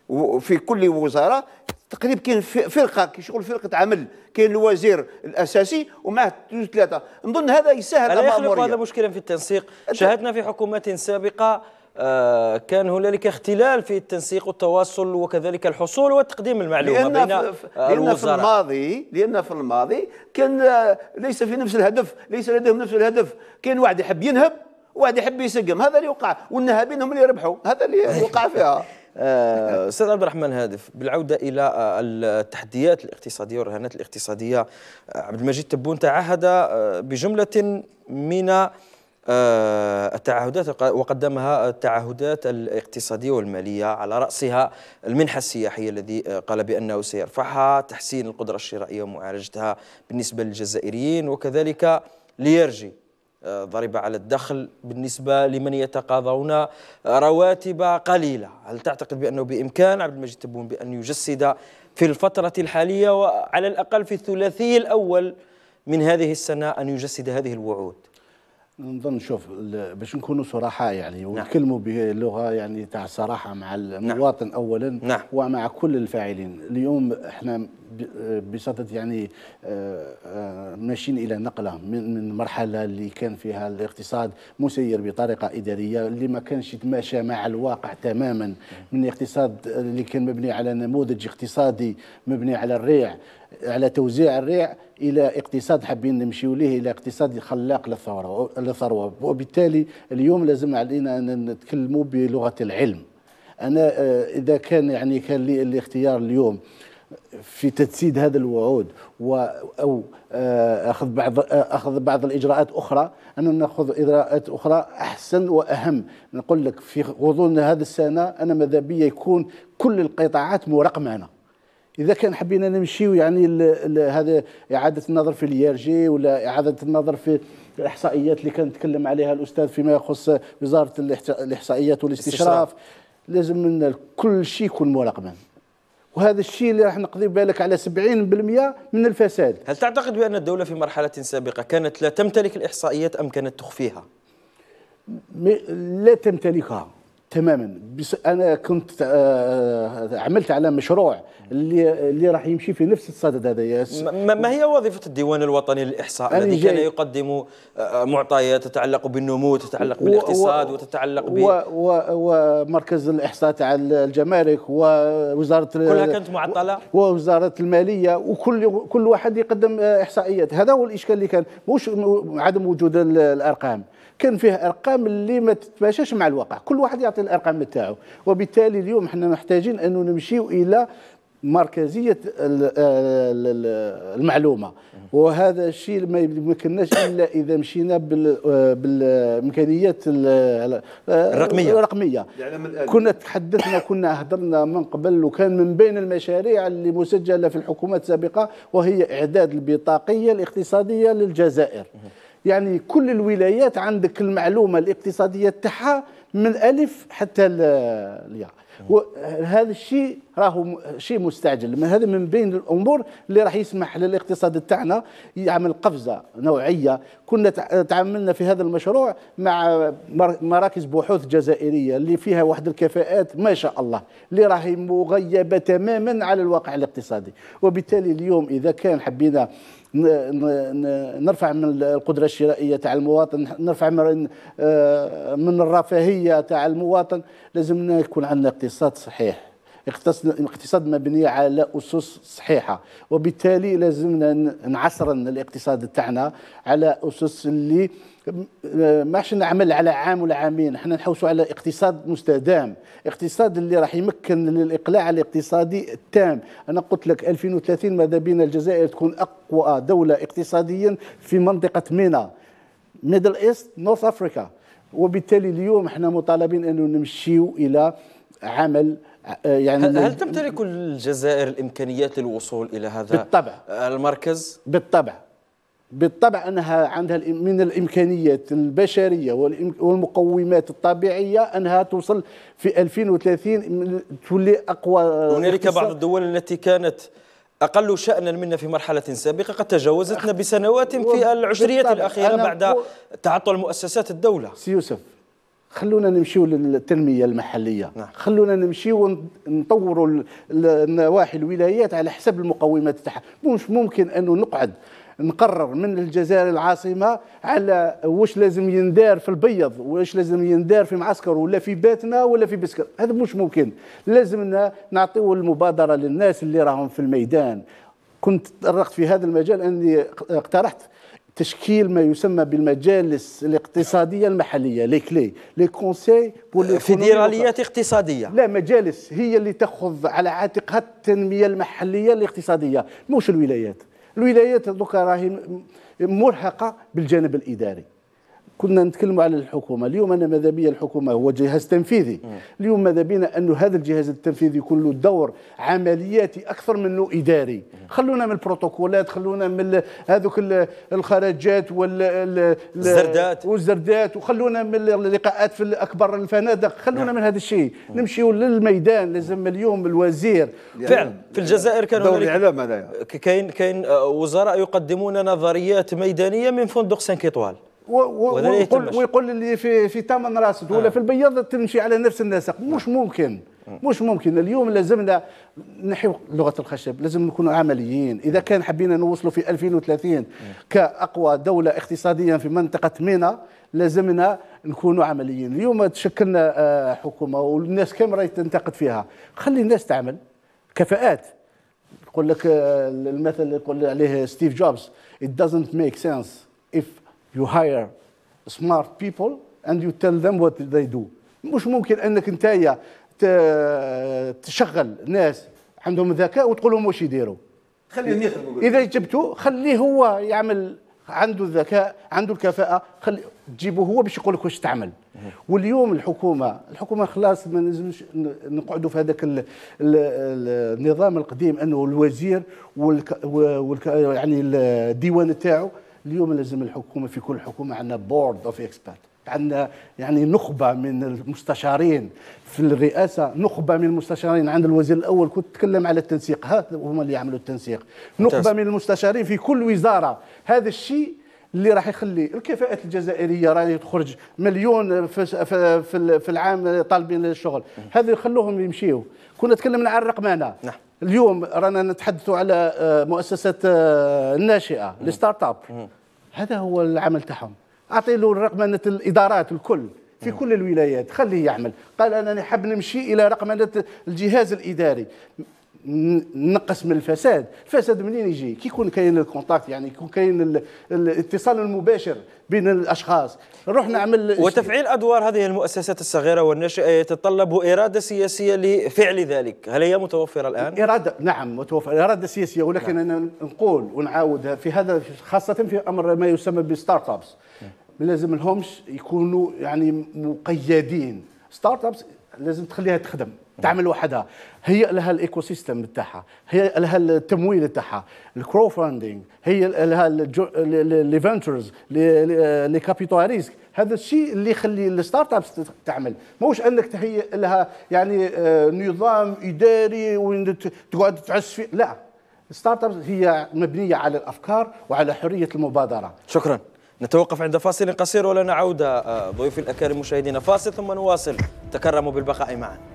وفي كل وزاره تقريبا كاين فرقه كي شغل فرقه عمل كاين الوزير الاساسي ومعه ثلاثه ثلاثه نظن هذا يسهل الا يخلق هذا مشكلا في التنسيق شاهدنا في حكومات سابقه آه، كان هنالك اختلال في التنسيق والتواصل وكذلك الحصول وتقديم المعلومه لأن بين في لأن في الماضي لان في الماضي كان آه، ليس في نفس الهدف ليس لديهم نفس الهدف كان واحد يحب ينهب واحد يحب يسقم هذا اللي وقع والنهابين هم اللي ربحوا هذا اللي وقع فيها آه، استاذ عبد الرحمن هادف بالعوده الى آه، التحديات الاقتصاديه والرهانات الاقتصاديه آه، عبد المجيد تبون تعهد بجمله من التعهدات وقدمها التعهدات الاقتصادية والمالية على رأسها المنحة السياحية الذي قال بأنه سيرفعها تحسين القدرة الشرائية ومعالجتها بالنسبة للجزائريين وكذلك ليرجي ضريبة على الدخل بالنسبة لمن يتقاضون آه، رواتب قليلة هل تعتقد بأنه بإمكان عبد المجيد تبون بأن يجسد في الفترة الحالية وعلى الأقل في الثلاثي الأول من هذه السنة أن يجسد هذه الوعود نظن شوف باش نكونوا صراحة يعني نعم. ونتكلموا بلغة يعني تاع الصراحة مع نعم. المواطن أولا نعم. ومع كل الفاعلين اليوم احنا بصدد يعني آه، آه، ماشيين الى نقله من مرحله اللي كان فيها الاقتصاد مسير بطريقه اداريه اللي ما كانش يتماشى مع الواقع تماما من اقتصاد اللي كان مبني على نموذج اقتصادي مبني على الريع على توزيع الريع الى اقتصاد حابين نمشيو ليه الى اقتصاد خلاق للثوره للثروه وبالتالي اليوم لازم علينا ان نتكلموا بلغه العلم انا آه، اذا كان يعني كان لي الاختيار اليوم في تجسيد هذا الوعود و او آه، اخذ بعض آه، اخذ بعض الاجراءات اخرى انه ناخذ اجراءات اخرى احسن واهم نقول لك في غضون هذه السنه انا ماذا بيا يكون كل القطاعات مرقمنه اذا كان حبينا نمشيو يعني هذا اعاده النظر في اليرجي ولا اعاده النظر في الاحصائيات اللي كان تكلم عليها الاستاذ فيما يخص وزاره الاحصائيات والاستشراف لازم كل شيء يكون مراقبا وهذا الشيء اللي راح نقضي بالك على 70% من الفساد هل تعتقد بأن الدولة في مرحلة سابقة كانت لا تمتلك الإحصائيات أم كانت تخفيها؟ لا تمتلكها تماما بس انا كنت آه، آه، عملت على مشروع اللي اللي راح يمشي في نفس الصدد هذا ما هي وظيفه الديوان الوطني للاحصاء الذي كان يقدم آه، معطيات تتعلق بالنمو تتعلق بالاقتصاد وتتعلق ب ومركز الاحصاء تاع الجمارك ووزاره كلها كانت معطله ووزاره الماليه وكل كل واحد يقدم احصائيات هذا هو الاشكال اللي كان مش عدم وجود الارقام كان فيه ارقام اللي ما تتماشاش مع الواقع كل واحد يعطي الارقام تاعو وبالتالي اليوم احنا محتاجين انه نمشيو الى مركزيه المعلومه وهذا الشيء ما يمكنناش الا اذا مشينا بالامكانيات الرقميه الرقميه يعني كنا تحدثنا كنا هدرنا من قبل وكان من بين المشاريع اللي مسجله في الحكومات السابقه وهي اعداد البطاقيه الاقتصاديه للجزائر يعني كل الولايات عندك المعلومه الاقتصاديه تاعها من الالف حتى الياء وهذا الشيء راهو شيء مستعجل من هذا من بين الامور اللي راح يسمح للاقتصاد تاعنا يعمل قفزه نوعيه كنا تعاملنا في هذا المشروع مع مراكز بحوث جزائريه اللي فيها واحد الكفاءات ما شاء الله اللي راهي مغيبه تماما على الواقع الاقتصادي وبالتالي اليوم اذا كان حبينا نرفع من القدره الشرائيه تاع المواطن نرفع من آه، من الرفاهيه تاع المواطن لازم يكون عندنا اقتصاد صحيح اقتصاد مبني على أسس صحيحة وبالتالي لازمنا نعصرن الاقتصاد تاعنا على أسس اللي ماش نعمل على عام ولا عامين احنا نحوسوا على اقتصاد مستدام اقتصاد اللي راح يمكن للاقلاع الاقتصادي التام انا قلت لك 2030 ماذا بينا الجزائر تكون اقوى دوله اقتصاديا في منطقه مينا ميدل ايست نورث افريكا وبالتالي اليوم احنا مطالبين انه نمشيو الى عمل أه، يعني هل تمتلك الجزائر الامكانيات للوصول الى هذا بالطبع المركز؟ بالطبع بالطبع انها عندها من الامكانيات البشريه والمقومات الطبيعيه انها توصل في 2030 تولي اقوى هنالك بعض الدول التي كانت اقل شانا منا في مرحله سابقه قد تجاوزتنا بسنوات في العشريات الاخيره بعد تعطل مؤسسات الدوله سي يوسف خلونا نمشيو للتنميه المحليه نعم. خلونا نمشيو نطوروا النواحي الولايات على حسب المقومات تاعها مش ممكن انه نقعد نقرر من الجزائر العاصمه على واش لازم يندار في البيض واش لازم يندار في معسكر ولا في باتنا ولا في بسكر هذا مش ممكن لازمنا نعطيو المبادره للناس اللي راهم في الميدان كنت تطرقت في هذا المجال اني اقترحت تشكيل ما يسمى بالمجالس الاقتصاديه المحليه لي كلي لي كونسي فيدراليات اقتصاديه لا مجالس هي اللي تاخذ على عاتقها التنميه المحليه الاقتصاديه مش الولايات الولايات دوكا راهي مرهقه بالجانب الاداري كنا نتكلم على الحكومة اليوم أنا ماذا بيا الحكومة هو جهاز تنفيذي اليوم ماذا بينا انه هذا الجهاز التنفيذي يكون له دور عملياتي أكثر منه إداري خلونا من البروتوكولات خلونا من هذوك الخرجات والزردات والزردات وخلونا من اللقاءات في أكبر الفنادق خلونا نعم. من هذا الشيء نمشيو للميدان لازم اليوم الوزير فعلا في الجزائر كانوا دور الإعلام هذا كاين كاين آه، وزراء يقدمون نظريات ميدانية من فندق سانكيطوال ويقول ويقول اللي في في ثمن راسك ولا آه. في البيض تمشي على نفس النسق مش آه. ممكن آه. مش ممكن اليوم لازمنا نحيو لغه الخشب لازم نكونوا عمليين اذا كان حبينا نوصلوا في 2030 كاقوى دوله اقتصاديا في منطقه مينا لازمنا نكونوا عمليين اليوم تشكلنا حكومه والناس كم راهي تنتقد فيها خلي الناس تعمل كفاءات يقول لك المثل اللي يقول عليه ستيف جوبز it doesn't make sense if you hire smart people and you tell them what they do مش ممكن انك انت تشغل ناس عندهم ذكاء وتقول لهم واش يديروا خليه يخدم اذا جبتوا خليه هو يعمل عنده الذكاء عنده الكفاءه خلي تجيبه هو باش يقول لك واش تعمل واليوم الحكومه الحكومه خلاص ما لازمش نقعدوا في هذاك النظام القديم انه الوزير والك يعني الديوان تاعو اليوم لازم الحكومه في كل حكومه عندنا بورد اوف اكسبيرت عندنا يعني نخبه من المستشارين في الرئاسه نخبه من المستشارين عند الوزير الاول كنت تكلم على التنسيق ها هما اللي يعملوا التنسيق نخبه من المستشارين في كل وزاره هذا الشيء اللي راح يخلي الكفاءات الجزائريه راهي تخرج مليون في في, العام طالبين الشغل هذا يخلوهم يمشيوا كنا تكلمنا على الرقمانة نعم. اليوم رانا نتحدث على آه، مؤسسات آه، الناشئه لي اب هذا هو العمل تاعهم اعطي له رقمنه الادارات الكل في كل الولايات خليه يعمل قال انا نحب نمشي الى رقمنه الجهاز الاداري نقص من الفساد الفساد منين يجي كي يكون كاين الكونتاكت يعني يكون كاين الاتصال المباشر بين الاشخاص نروح نعمل وتفعيل ادوار هذه المؤسسات الصغيره والناشئه يتطلب اراده سياسيه لفعل ذلك هل هي متوفره الان اراده نعم متوفره اراده سياسيه ولكن نعم. انا نقول ونعاود في هذا خاصه في امر ما يسمى بالستارت ابس لازم لهمش يكونوا يعني مقيدين ستارت ابس لازم تخليها تخدم تعمل لوحدها هي لها الايكو سيستم تاعها هي لها التمويل تاعها الكرو فاندينغ هي لها لي لي كابيتال ريسك هذا الشيء اللي يخلي الستارت ابس تعمل موش انك تهيئ لها يعني آه، نظام اداري وين تقعد تعس فيه لا الستارت ابس هي مبنيه على الافكار وعلى حريه المبادره شكرا نتوقف عند فاصل قصير ولنعود آه، ضيوفي الاكارم مشاهدينا فاصل ثم نواصل تكرموا بالبقاء معنا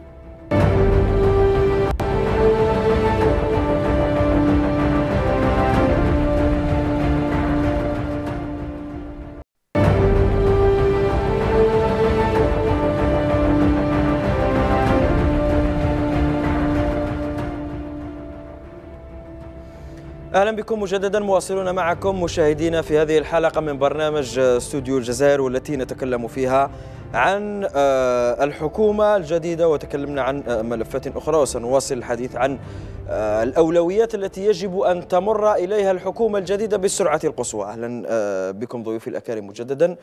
اهلا بكم مجددا مواصلون معكم مشاهدينا في هذه الحلقه من برنامج آه، استوديو الجزائر والتي نتكلم فيها عن آه، الحكومه الجديده وتكلمنا عن آه، ملفات اخرى وسنواصل الحديث عن الاولويات التي يجب ان تمر اليها الحكومه الجديده بالسرعه القصوى اهلا بكم ضيوفي الاكارم مجددا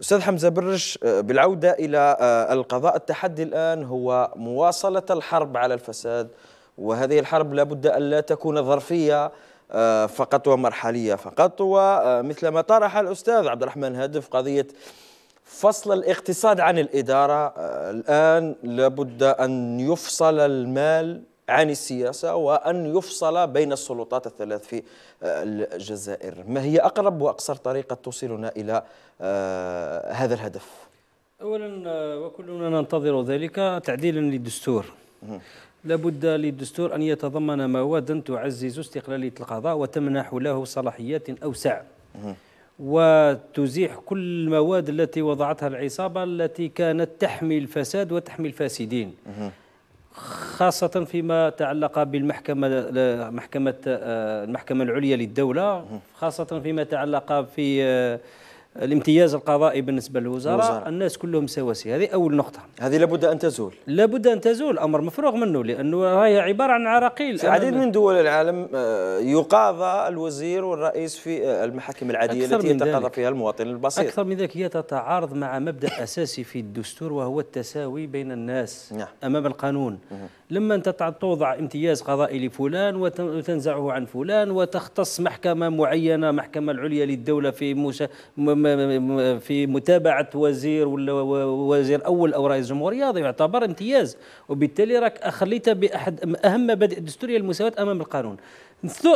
استاذ حمزه برش بالعوده الى القضاء التحدي الان هو مواصله الحرب على الفساد وهذه الحرب لابد ان لا تكون ظرفيه آه، فقط ومرحلية فقط ومثلما طرح الأستاذ عبد الرحمن هادف قضية فصل الاقتصاد عن الإدارة آه، الآن لابد أن يفصل المال عن السياسة وأن يفصل بين السلطات الثلاث في آه، الجزائر ما هي أقرب وأقصر طريقة توصلنا إلى هذا الهدف؟ أولا وكلنا ننتظر ذلك تعديلا للدستور لابد للدستور أن يتضمن مواد تعزز استقلالية القضاء وتمنح له صلاحيات أوسع وتزيح كل المواد التي وضعتها العصابة التي كانت تحمي الفساد وتحمي الفاسدين خاصة فيما تعلق بالمحكمة محكمة المحكمة العليا للدولة خاصة فيما تعلق في الامتياز القضائي بالنسبه للوزراء الناس كلهم سواسية هذه اول نقطه هذه لابد ان تزول لابد ان تزول امر مفروغ منه لانه هي عباره عن عراقيل في العديد من دول العالم آه، يقاضى الوزير والرئيس في آه، المحاكم العاديه التي يتقاضى فيها المواطن البسيط اكثر من ذلك هي تتعارض مع مبدا اساسي في الدستور وهو التساوي بين الناس نعم. امام القانون لما أنت توضع امتياز قضائي لفلان وتنزعه عن فلان وتختص محكمة معينة محكمة العليا للدولة في مش... في متابعة وزير ولا وزير أول أو رئيس جمهورية هذا يعتبر امتياز وبالتالي راك أخليت بأحد أهم مبادئ الدستورية المساواة أمام القانون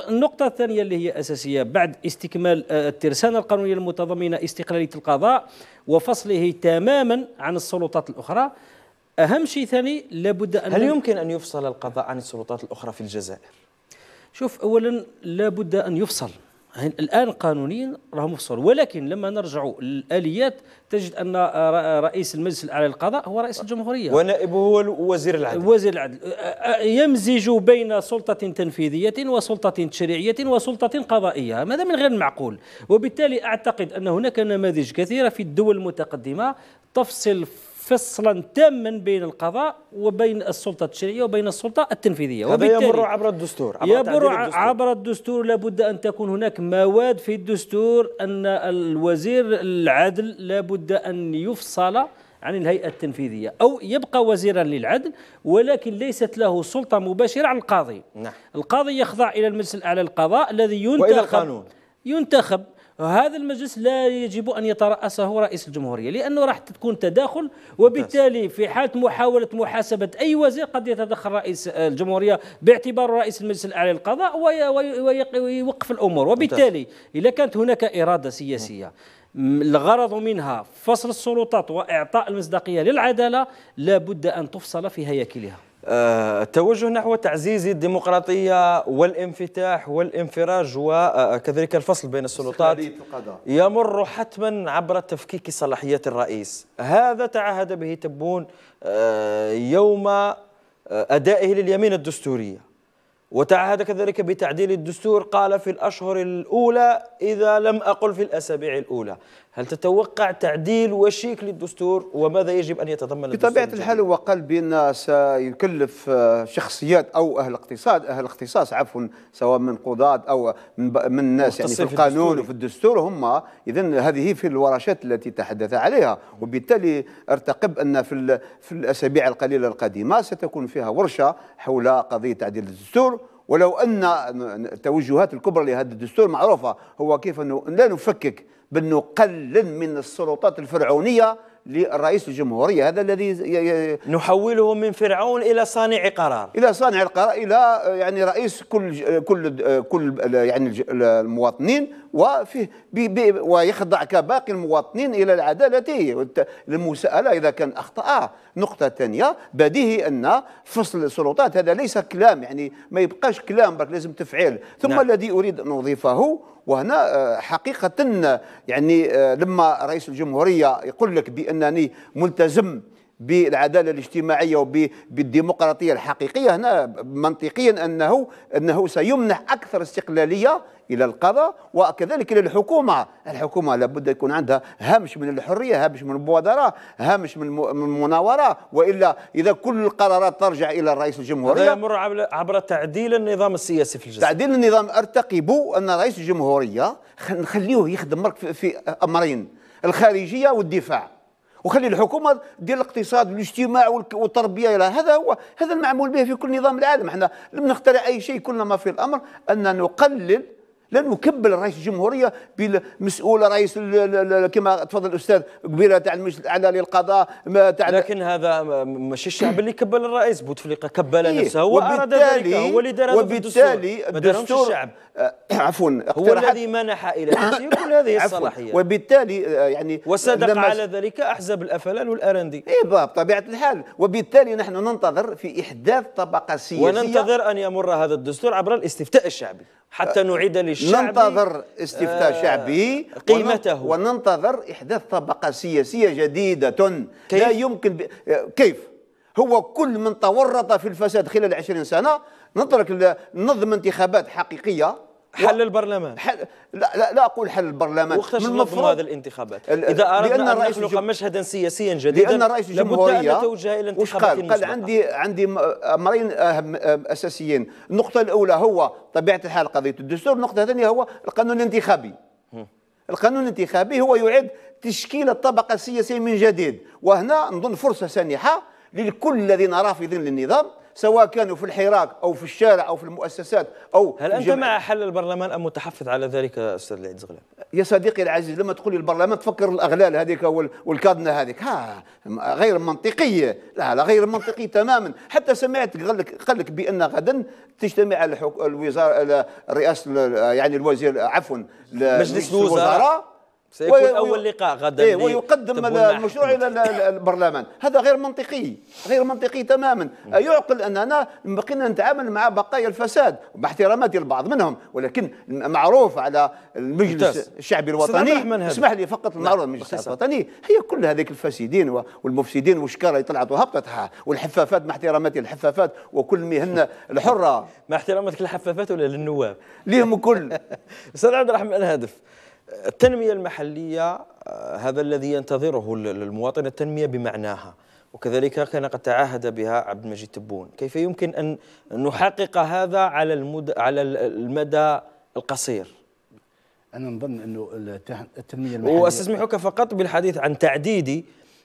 النقطة الثانية اللي هي أساسية بعد استكمال الترسانة آه، القانونية المتضمنة استقلالية القضاء وفصله تماما عن السلطات الأخرى اهم شيء ثاني لابد ان هل يمكن ان يفصل القضاء عن السلطات الاخرى في الجزائر؟ شوف اولا لابد ان يفصل يعني الان قانونيا راه مفصول ولكن لما نرجع للاليات تجد ان رئيس المجلس الاعلى للقضاء هو رئيس الجمهوريه ونائبه هو وزير العدل وزير العدل يمزج بين سلطه تنفيذيه وسلطه تشريعيه وسلطه قضائيه ماذا من غير المعقول وبالتالي اعتقد ان هناك نماذج كثيره في الدول المتقدمه تفصل فصلا تاما بين القضاء وبين السلطه التشريعيه وبين السلطه التنفيذيه هذا يمر عبر الدستور عبر يمر عبر الدستور لابد ان تكون هناك مواد في الدستور ان الوزير العدل لابد ان يفصل عن الهيئة التنفيذية أو يبقى وزيرا للعدل ولكن ليست له سلطة مباشرة على القاضي نعم. القاضي يخضع إلى المجلس الأعلى للقضاء الذي ينتخب وإلى القانون ينتخب هذا المجلس لا يجب ان يترأسه رئيس الجمهوريه لانه راح تكون تداخل وبالتالي في حاله محاوله محاسبه اي وزير قد يتدخل رئيس الجمهوريه باعتباره رئيس المجلس الاعلى للقضاء ويوقف الامور وبالتالي اذا كانت هناك اراده سياسيه الغرض منها فصل السلطات واعطاء المصداقيه للعداله لابد ان تفصل في هياكلها آه، التوجه نحو تعزيز الديمقراطية والانفتاح والانفراج وكذلك الفصل بين السلطات يمر حتما عبر تفكيك صلاحيات الرئيس هذا تعهد به تبون آه، يوم آه، أدائه لليمين الدستورية وتعهد كذلك بتعديل الدستور قال في الأشهر الأولى إذا لم أقل في الأسابيع الأولى هل تتوقع تعديل وشيك للدستور وماذا يجب ان يتضمن الدستور؟ بطبيعه الحال هو قال بان سيكلف شخصيات او اهل اقتصاد اهل اختصاص عفوا سواء من قضاة او من من الناس يعني في القانون وفي الدستور هم اذا هذه في الورشات التي تحدث عليها وبالتالي ارتقب ان في في الاسابيع القليله القادمه ستكون فيها ورشه حول قضيه تعديل الدستور ولو ان التوجهات الكبرى لهذا الدستور معروفه هو كيف لا نفكك بانه قلل من السلطات الفرعونيه لرئيس الجمهوريه هذا الذي نحوله من فرعون الى صانع قرار الى صانع القرار الى يعني رئيس كل كل كل يعني المواطنين وفيه بي بي ويخضع كباقي المواطنين الى العداله المساءله اذا كان اخطا نقطه ثانيه بديهي ان فصل السلطات هذا ليس كلام يعني ما يبقاش كلام برك لازم تفعيل ثم نعم. الذي اريد ان اضيفه وهنا آه، حقيقة آه، يعني آه، لما رئيس الجمهورية يقول لك بأنني ملتزم بالعداله الاجتماعيه وبالديمقراطيه الحقيقيه هنا منطقيا انه انه سيمنح اكثر استقلاليه إلى القضاء وكذلك إلى الحكومة الحكومة لابد يكون عندها هامش من الحرية هامش من المبادرة هامش من المناورة وإلا إذا كل القرارات ترجع إلى الرئيس الجمهورية هذا يمر عبر تعديل النظام السياسي في الجزائر تعديل النظام ارتقبوا أن رئيس الجمهورية نخليوه يخدم مرك في أمرين الخارجية والدفاع وخلي الحكومه دير الاقتصاد والاجتماع والتربيه الى هذا هو هذا المعمول به في كل نظام العالم احنا لم نخترع اي شيء كل ما في الامر ان نقلل لن نكبل رئيس الجمهوريه بالمسؤول رئيس كما تفضل الاستاذ كبيره تاع المجلس الاعلى للقضاء تاع لكن هذا ماشي الشعب اللي كبل الرئيس بوتفليقه كبل إيه نفسه اراد ذلك هو اللي دار وبالتالي الدستور الشعب آه، عفوا هو الذي منح الى نفسه كل هذه الصلاحيه وبالتالي آه، يعني وصدق على ذلك احزاب الافلال والارندي اي بطبيعه الحال وبالتالي نحن ننتظر في احداث طبقه سياسيه وننتظر ان يمر هذا الدستور عبر الاستفتاء الشعبي حتى نعيد للشعب ننتظر آه، استفتاء شعبي قيمته وننتظر إحداث طبقة سياسية جديدة كيف؟ لا يمكن ب... آه، كيف هو كل من تورط في الفساد خلال عشرين سنة نترك نظم انتخابات حقيقية حل البرلمان حل لا لا, لا اقول حل البرلمان وقتاش ننظم هذه الانتخابات اذا اردنا لأن ان نخلق نخلق مشهدا سياسيا جديدا لان رئيس الجمهوريه لابد ان نتوجه الى انتخابات قال؟ قال عندي عندي امرين أهم أه، اساسيين النقطه الاولى هو طبيعه الحال قضيه الدستور النقطه الثانيه هو القانون الانتخابي القانون الانتخابي هو يعيد تشكيل الطبقه السياسيه من جديد وهنا نظن فرصه سانحه لكل الذين رافضين للنظام سواء كانوا في الحراك أو في الشارع أو في المؤسسات أو هل أنت مع حل البرلمان أم متحفظ على ذلك أستاذ العيد زغلان؟ يا صديقي العزيز لما تقول البرلمان تفكر الأغلال هذيك والكادنة هذيك ها غير منطقية لا لا غير منطقي تماما حتى سمعت قال لك قال لك بأن غدا تجتمع الوزارة رئاسة يعني الوزير عفوا مجلس الوزراء سيكون وي... اول لقاء غدا إيه ويقدم المشروع الى البرلمان هذا غير منطقي غير منطقي تماما يعقل اننا بقينا نتعامل مع بقايا الفساد مع احتراماتي البعض منهم ولكن معروف على المجلس الشعبي الوطني اسمح لي فقط المعروف نعم، المجلس الشعبي الوطني هي كل هذيك الفاسدين والمفسدين والشكاره طلعت وهبطت والحفافات مع احتراماتي الحفافات وكل مهنة الحره مع احتراماتك للحفافات ولا للنواب ليهم الكل استاذ عبد الرحمن الهدف التنمية المحلية آه، هذا الذي ينتظره المواطن التنمية بمعناها وكذلك كان قد تعهد بها عبد المجيد تبون كيف يمكن أن نحقق هذا على, المد... على المدى القصير أنا نظن أنه التنمية المحلية وأستسمحك فقط بالحديث عن تعديد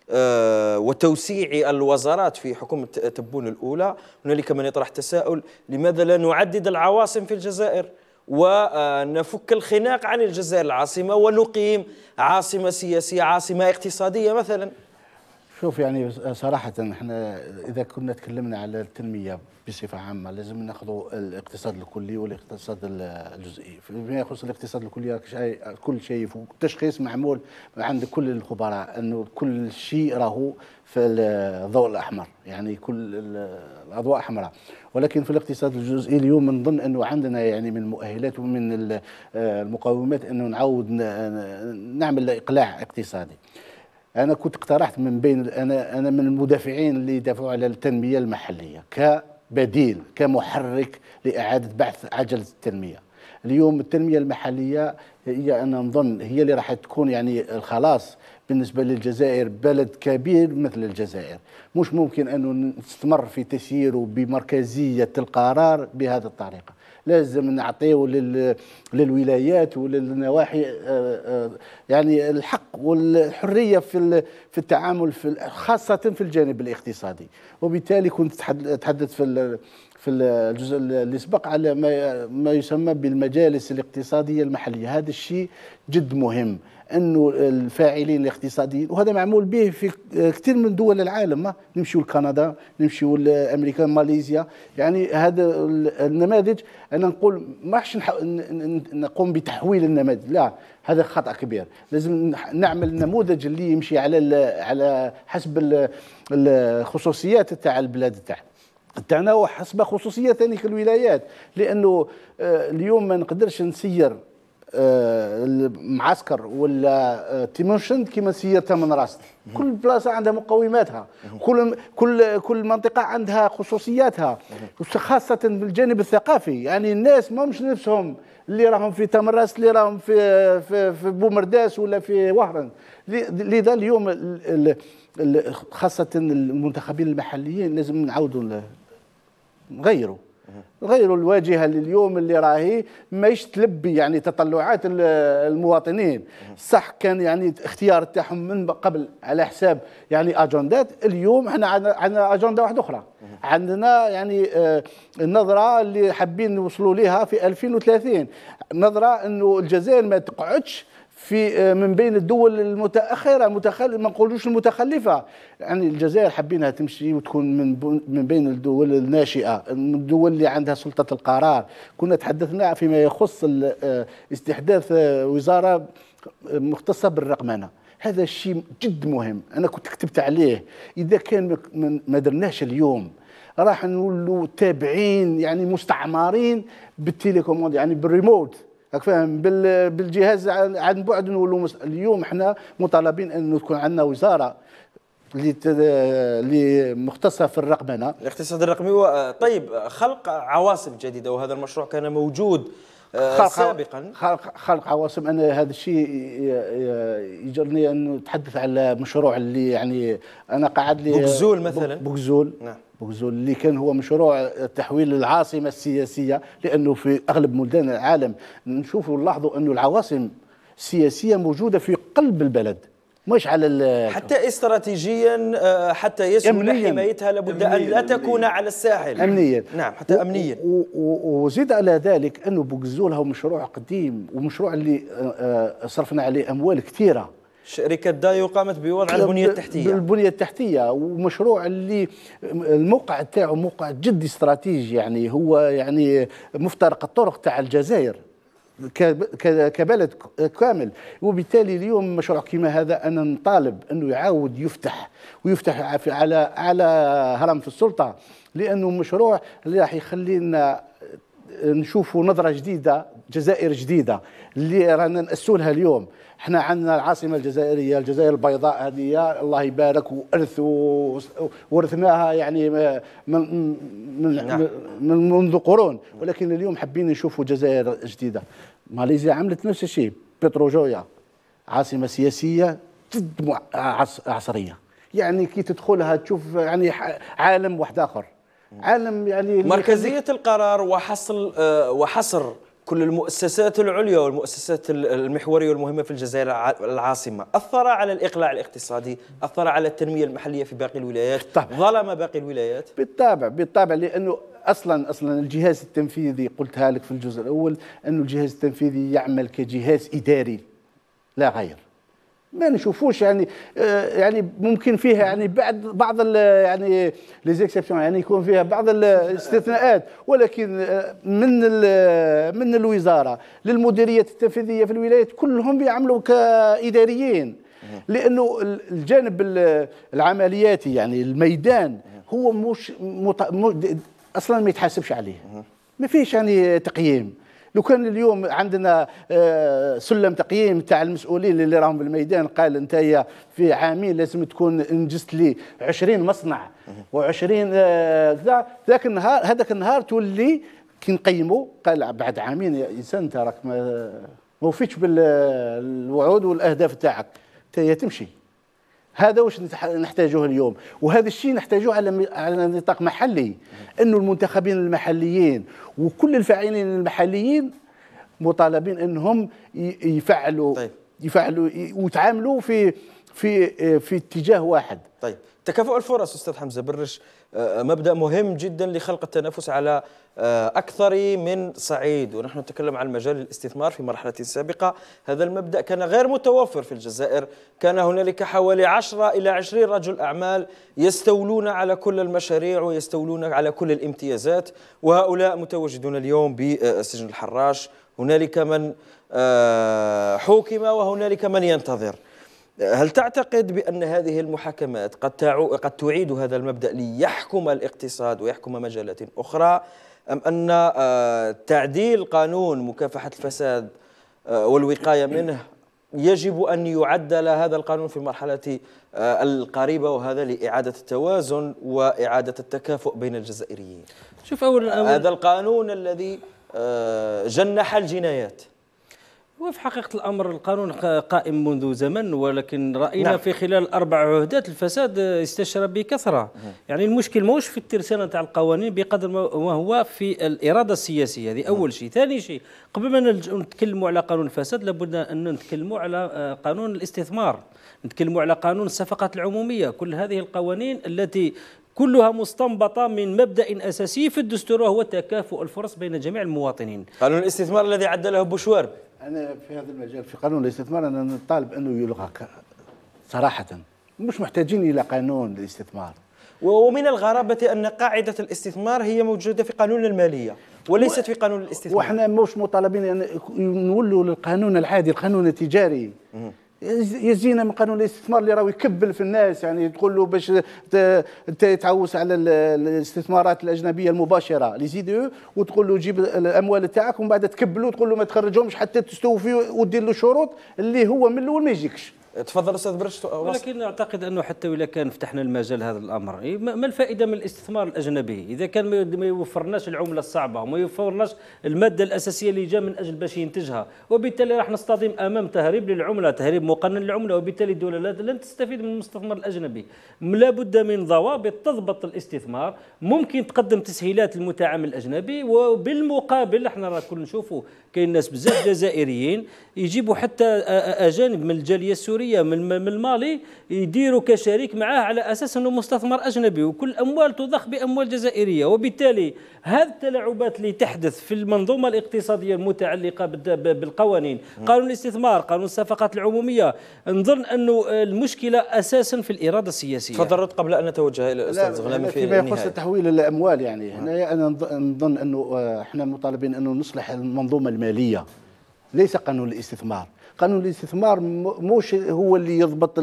آه، وتوسيع الوزارات في حكومة تبون الأولى هنالك من يطرح تساؤل لماذا لا نعدد العواصم في الجزائر ونفك الخناق عن الجزائر العاصمه ونقيم عاصمه سياسيه عاصمه اقتصاديه مثلا شوف يعني صراحة احنا إذا كنا تكلمنا على التنمية بصفة عامة لازم ناخذوا الاقتصاد الكلي والاقتصاد الجزئي، فيما يخص الاقتصاد الكلي كل شيء في التشخيص معمول عند كل الخبراء أنه كل شيء راهو في الضوء الأحمر، يعني كل الأضواء حمراء، ولكن في الاقتصاد الجزئي اليوم نظن أنه عندنا يعني من المؤهلات ومن المقومات أنه نعاود نعمل إقلاع اقتصادي. انا كنت اقترحت من بين انا انا من المدافعين اللي دافعوا على التنميه المحليه كبديل كمحرك لاعاده بحث عجله التنميه اليوم التنميه المحليه هي انا نظن هي اللي راح تكون يعني الخلاص بالنسبه للجزائر بلد كبير مثل الجزائر مش ممكن انه نستمر في تسييره بمركزيه القرار بهذه الطريقه لازم نعطيه لل... للولايات وللنواحي آه، آه، يعني الحق والحريه في في التعامل في خاصه في الجانب الاقتصادي وبالتالي كنت تحدث في في الجزء اللي سبق على ما ما يسمى بالمجالس الاقتصاديه المحليه هذا الشيء جد مهم انه الفاعلين الاقتصاديين وهذا معمول به في كثير من دول العالم نمشيو لكندا نمشيو لامريكا ماليزيا يعني هذا النماذج انا نقول ما حش نقوم بتحويل النماذج لا هذا خطا كبير لازم نعمل نموذج اللي يمشي على على حسب الخصوصيات تاع البلاد تاعنا تاعنا وحسب خصوصيه ثاني الولايات لانه آه، اليوم ما نقدرش نسير آه، معسكر ولا آه، تيموشن كما سيرتها من راس كل بلاصه عندها مقوماتها كل كل كل منطقه عندها خصوصياتها خاصه بالجانب الثقافي يعني الناس ما مش نفسهم اللي راهم في تمرس اللي راهم في في, في بومرداس ولا في وهران لذا اليوم خاصه المنتخبين المحليين لازم نعاودوا نغيروا غير الواجهه لليوم اللي راهي ماهيش تلبي يعني تطلعات المواطنين صح كان يعني اختيار تاعهم من قبل على حساب يعني اجندات اليوم احنا عندنا اجنده واحده اخرى عندنا يعني آه، النظره اللي حابين نوصلوا لها في 2030 نظره انه الجزائر ما تقعدش في آه، من بين الدول المتاخره متخل... ما نقولوش المتخلفه يعني الجزائر حبيناها تمشي وتكون من ب... من بين الدول الناشئه من الدول اللي عندها سلطه القرار كنا تحدثنا فيما يخص آه، استحداث آه، وزاره مختصه بالرقمنه هذا الشيء جد مهم انا كنت كتبت عليه اذا كان ما درناش اليوم راح نولوا تابعين يعني مستعمرين بالتليكوموند يعني بالريموت راك فاهم بالجهاز عن بعد نولوا اليوم احنا مطالبين انه تكون عندنا وزاره اللي اللي مختصه في الرقمنه الاقتصاد الرقمي طيب خلق عواصم جديده وهذا المشروع كان موجود آه، خلق سابقا خلق خلق عواصم انا هذا الشيء يجرني انه نتحدث على مشروع اللي يعني انا قاعد لي بوكزول مثلا بوكزول نعم بوزول اللي كان هو مشروع تحويل العاصمة السياسية لأنه في أغلب بلدان العالم نشوفوا ونلاحظوا أنه العواصم السياسية موجودة في قلب البلد مش على حتى استراتيجيا آه، حتى يسهل حمايتها لابد ان لا تكون على الساحل امنيا نعم حتى امنيا وزيد على ذلك انه بوكزول هو مشروع قديم ومشروع اللي آه، آه، صرفنا عليه اموال كثيره شركة دايو قامت بوضع البنية التحتية البنية التحتية ومشروع اللي الموقع تاعو موقع جدي استراتيجي يعني هو يعني مفترق الطرق تاع الجزائر كبلد كامل وبالتالي اليوم مشروع كما هذا انا نطالب انه يعاود يفتح ويفتح على على هرم في السلطه لانه مشروع اللي راح يخلينا نشوفوا نظره جديده جزائر جديده اللي رانا ناسوا لها اليوم احنا عندنا العاصمه الجزائريه الجزائر البيضاء هذه الله يبارك وارث ورثناها يعني من نعم. من, من منذ قرون ولكن اليوم حابين نشوفوا جزائر جديده ماليزيا عملت نفس الشيء بتروجويا عاصمه سياسيه ضد عصريه يعني كي تدخلها تشوف يعني عالم واحد اخر عالم يعني مركزيه القرار وحصل آه، وحصر كل المؤسسات العليا والمؤسسات المحورية والمهمة في الجزائر العاصمة أثر على الإقلاع الاقتصادي أثر على التنمية المحلية في باقي الولايات بالطبع. ظلم باقي الولايات بالطبع بالطبع لأنه اصلا اصلا الجهاز التنفيذي قلتها لك في الجزء الاول انه الجهاز التنفيذي يعمل كجهاز اداري لا غير ما نشوفوش يعني آه، يعني ممكن فيها يعني بعد بعض يعني لي زيكسيبسيون يعني يكون فيها بعض الاستثناءات ولكن آه، من من الوزاره للمديريات التنفيذيه في الولايات كلهم بيعملوا كاداريين لانه الجانب العملياتي يعني الميدان هو مش, مش اصلا ما يتحاسبش عليه ما فيش يعني تقييم لو كان اليوم عندنا آه، سلم تقييم تاع المسؤولين اللي راهم في الميدان قال انت في عامين لازم تكون انجزت لي 20 مصنع و20 آه، ذاك النهار هذاك النهار تولي كي نقيموا قال بعد عامين يا انسان انت راك ما وفيتش بالوعود والاهداف تاعك انت تمشي هذا واش نحتاجوه اليوم وهذا الشيء نحتاجوه على على نطاق محلي انه المنتخبين المحليين وكل الفاعلين المحليين مطالبين انهم يفعلوا طيب. يفعلوا ويتعاملوا في في في اتجاه واحد طيب تكافؤ الفرص استاذ حمزه برش آه، مبدا مهم جدا لخلق التنافس على آه، اكثر من صعيد ونحن نتكلم عن مجال الاستثمار في مرحله سابقه هذا المبدا كان غير متوفر في الجزائر كان هنالك حوالي 10 الى 20 رجل اعمال يستولون على كل المشاريع ويستولون على كل الامتيازات وهؤلاء متواجدون اليوم بسجن الحراش هنالك من آه، حوكم وهنالك من ينتظر هل تعتقد بأن هذه المحاكمات قد قد تعيد هذا المبدأ ليحكم الاقتصاد ويحكم مجالات أخرى أم أن آه، تعديل قانون مكافحة الفساد آه، والوقاية منه يجب أن يعدل هذا القانون في المرحلة آه، القريبة وهذا لإعادة التوازن وإعادة التكافؤ بين الجزائريين شوف أول, أول هذا القانون الذي جنح الجنايات وفي حقيقة الأمر القانون قائم منذ زمن ولكن رأينا نعم. في خلال أربع عهدات الفساد استشرى بكثرة يعني المشكل ماهوش في الترسانة تاع القوانين بقدر ما هو في الإرادة السياسية هذه أول شيء ثاني شيء قبل ما نتكلم على قانون الفساد لابد أن نتكلم على آه، قانون الاستثمار نتكلم على قانون الصفقات العمومية كل هذه القوانين التي كلها مستنبطة من مبدأ أساسي في الدستور وهو تكافؤ الفرص بين جميع المواطنين قانون الاستثمار الذي عدله بوشوار انا في هذا المجال في قانون الاستثمار انا نطالب انه يلغى صراحه مش محتاجين الى قانون الاستثمار ومن الغرابة أن قاعدة الاستثمار هي موجودة في قانون المالية وليست في قانون الاستثمار وإحنا مش مطالبين أن يعني نولوا للقانون العادي القانون التجاري مم. يزينا من قانون الاستثمار اللي راه يكبل في الناس يعني تقول له باش تعوس على الاستثمارات الاجنبيه المباشره لي زيديو وتقول له جيب الاموال تاعك ومن بعد تكبلو تقول له ما تخرجهمش حتى تستوفي ودير له شروط اللي هو من الاول ما يجيكش تفضل استاذ برش ولكن اعتقد انه حتى ولا كان فتحنا المجال هذا الامر إيه، ما الفائده من الاستثمار الاجنبي اذا كان ما يوفرناش العمله الصعبه وما يوفرناش الماده الاساسيه اللي جاء من اجل باش ينتجها وبالتالي راح نصطدم امام تهريب للعمله تهريب مقنن للعمله وبالتالي الدول لن تستفيد من المستثمر الاجنبي لا بد من ضوابط تضبط الاستثمار ممكن تقدم تسهيلات للمتعامل الاجنبي وبالمقابل احنا راه كل نشوفوا كاين ناس بزاف جزائريين يجيبوا حتى اجانب من الجاليه السوريه من المالي يديروا كشريك معاه على اساس انه مستثمر اجنبي وكل اموال تضخ باموال جزائريه وبالتالي هذه التلاعبات اللي تحدث في المنظومه الاقتصاديه المتعلقه بالقوانين قانون الاستثمار قانون الصفقات العموميه نظن انه المشكله اساسا في الاراده السياسيه تفضلت قبل ان نتوجه الى الاستاذ غنام في فيما يخص تحويل الاموال يعني هنا انا نظن انه آه، احنا مطالبين انه نصلح المنظومه الماليه ليس قانون الاستثمار قانون الاستثمار موش هو اللي يضبط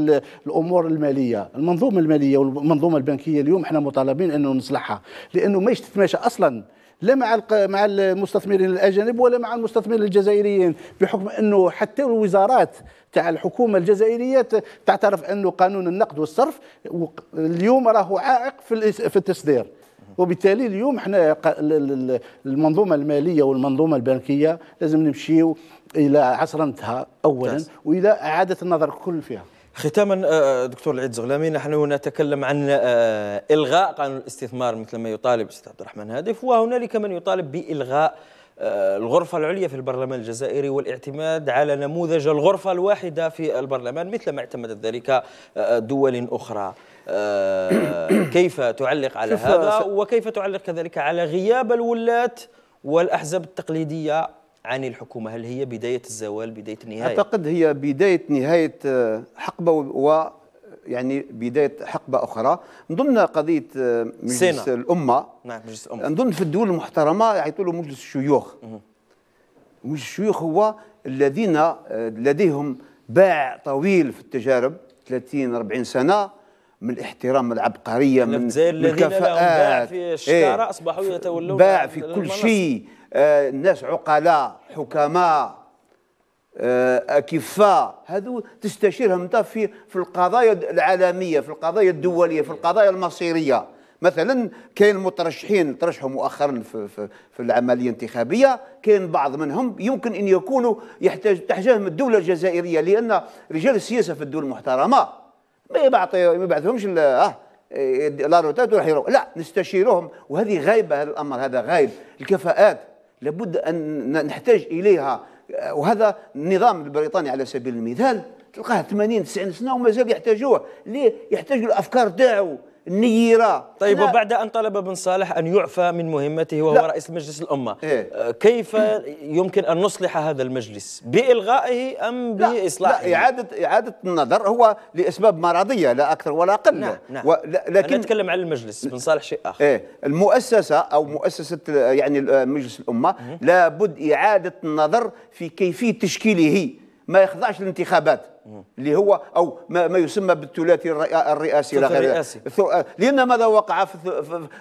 الامور الماليه المنظومه الماليه والمنظومه البنكيه اليوم احنا مطالبين انه نصلحها لانه ما تتماشى اصلا لا مع مع المستثمرين الاجانب ولا مع المستثمرين الجزائريين بحكم انه حتى الوزارات تاع الحكومه الجزائريه تعترف انه قانون النقد والصرف اليوم راهو عائق في التصدير وبالتالي اليوم احنا المنظومه الماليه والمنظومه البنكيه لازم نمشيو الى عصرنتها اولا والى اعاده النظر كل فيها ختاما آه، دكتور العيد زغلامي نحن نتكلم عن آه، الغاء قانون الاستثمار مثل ما يطالب الاستاذ عبد الرحمن هادف وهنالك من يطالب بالغاء آه، الغرفة العليا في البرلمان الجزائري والاعتماد على نموذج الغرفة الواحدة في البرلمان مثل ما اعتمدت ذلك دول أخرى آه، كيف تعلق على هذا وكيف تعلق كذلك على غياب الولاة والأحزاب التقليدية عن الحكومة هل هي بداية الزوال بداية النهاية أعتقد هي بداية نهاية آه، حقبة و يعني بداية حقبة أخرى نظن قضية آه، مجلس سنة. الأمة نعم مجلس الأمة نظن في الدول المحترمة يعيطوا له مجلس الشيوخ مجلس الشيوخ هو الذين لديهم باع طويل في التجارب 30 40 سنة من الاحترام العبقريه من, من الكفاءات باع في الشارع إيه؟ اصبحوا يتولون باع في كل شيء آه الناس عقلاء حكماء آه اكفاء هذو تستشيرهم انت في في القضايا العالميه في القضايا الدوليه في القضايا المصيريه مثلا كاين مترشحين ترشحوا مؤخرا في, في, في العمليه الانتخابيه كاين بعض منهم يمكن ان يكونوا يحتاج تحتاجهم الدوله الجزائريه لان رجال السياسه في الدول المحترمه ما يبعطي ما يبعثهمش اه إيه، لا روتات وراح يروح لا نستشيرهم وهذه غايبه هذا الامر هذا غايب الكفاءات لابد ان نحتاج اليها وهذا النظام البريطاني على سبيل المثال تلقاه 80 90 سنه ومازال يحتاجوه ليه يحتاجوا الافكار تاعو النيرة طيب وبعد أن طلب بن صالح أن يعفى من مهمته وهو رئيس مجلس الأمة إيه؟ كيف يمكن أن نصلح هذا المجلس بإلغائه أم بإصلاحه لا. إعادة, إعادة النظر هو لأسباب مرضية لا أكثر ولا أقل نعم. نعم. لكن أنا نتكلم عن المجلس بن صالح شيء آخر إيه؟ المؤسسة أو مؤسسة يعني مجلس الأمة لابد إعادة النظر في كيفية تشكيله ما يخضعش للانتخابات اللي هو او ما, ما يسمى بالثلاثي الرئاسي الرئاسي آه، لان ماذا وقع في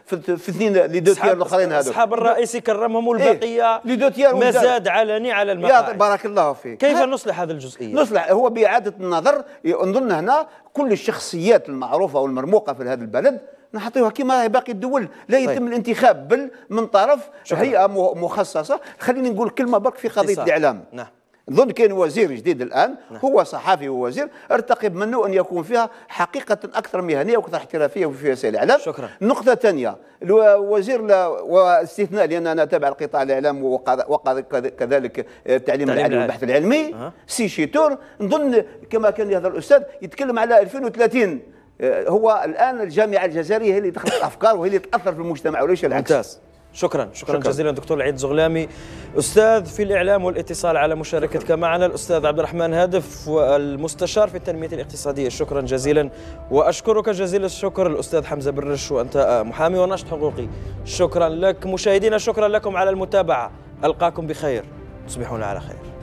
في, في اثنين لي دو تيار الاخرين هذو اصحاب الرئيس كرمهم إيه، والبقيه إيه؟ ما زاد علني على المقاعد بارك الله فيك كيف نصلح هذه الجزئيه؟ نصلح هو باعاده النظر نظن هنا كل الشخصيات المعروفه والمرموقه في هذا البلد نحطيوها كما باقي الدول لا طيب. يتم طيب. الانتخاب بل من طرف شكرا. هيئه مخصصه خليني نقول كلمه برك في قضيه الاعلام نعم ظن كان وزير جديد الان نعم. هو صحافي ووزير ارتقب منه ان يكون فيها حقيقه اكثر مهنيه واكثر احترافيه في وسائل الاعلام شكرا نقطه ثانيه الوزير واستثناء لان انا تابع القطاع الاعلام وكذلك آه، التعليم العالي والبحث العلمي أه. سي شيتور نظن كما كان يهضر الاستاذ يتكلم على 2030 آه، هو الان الجامعه الجزائريه هي اللي تخلق الافكار وهي اللي تاثر في المجتمع وليس العكس ممتاز شكرا شكرا, شكرا. جزيلا دكتور العيد زغلامي استاذ في الاعلام والاتصال على مشاركتك معنا الاستاذ عبد الرحمن هادف والمستشار في التنميه الاقتصاديه شكرا جزيلا واشكرك جزيل الشكر الاستاذ حمزه برش وانت محامي وناشط حقوقي شكرا لك مشاهدينا شكرا لكم على المتابعه القاكم بخير تصبحون على خير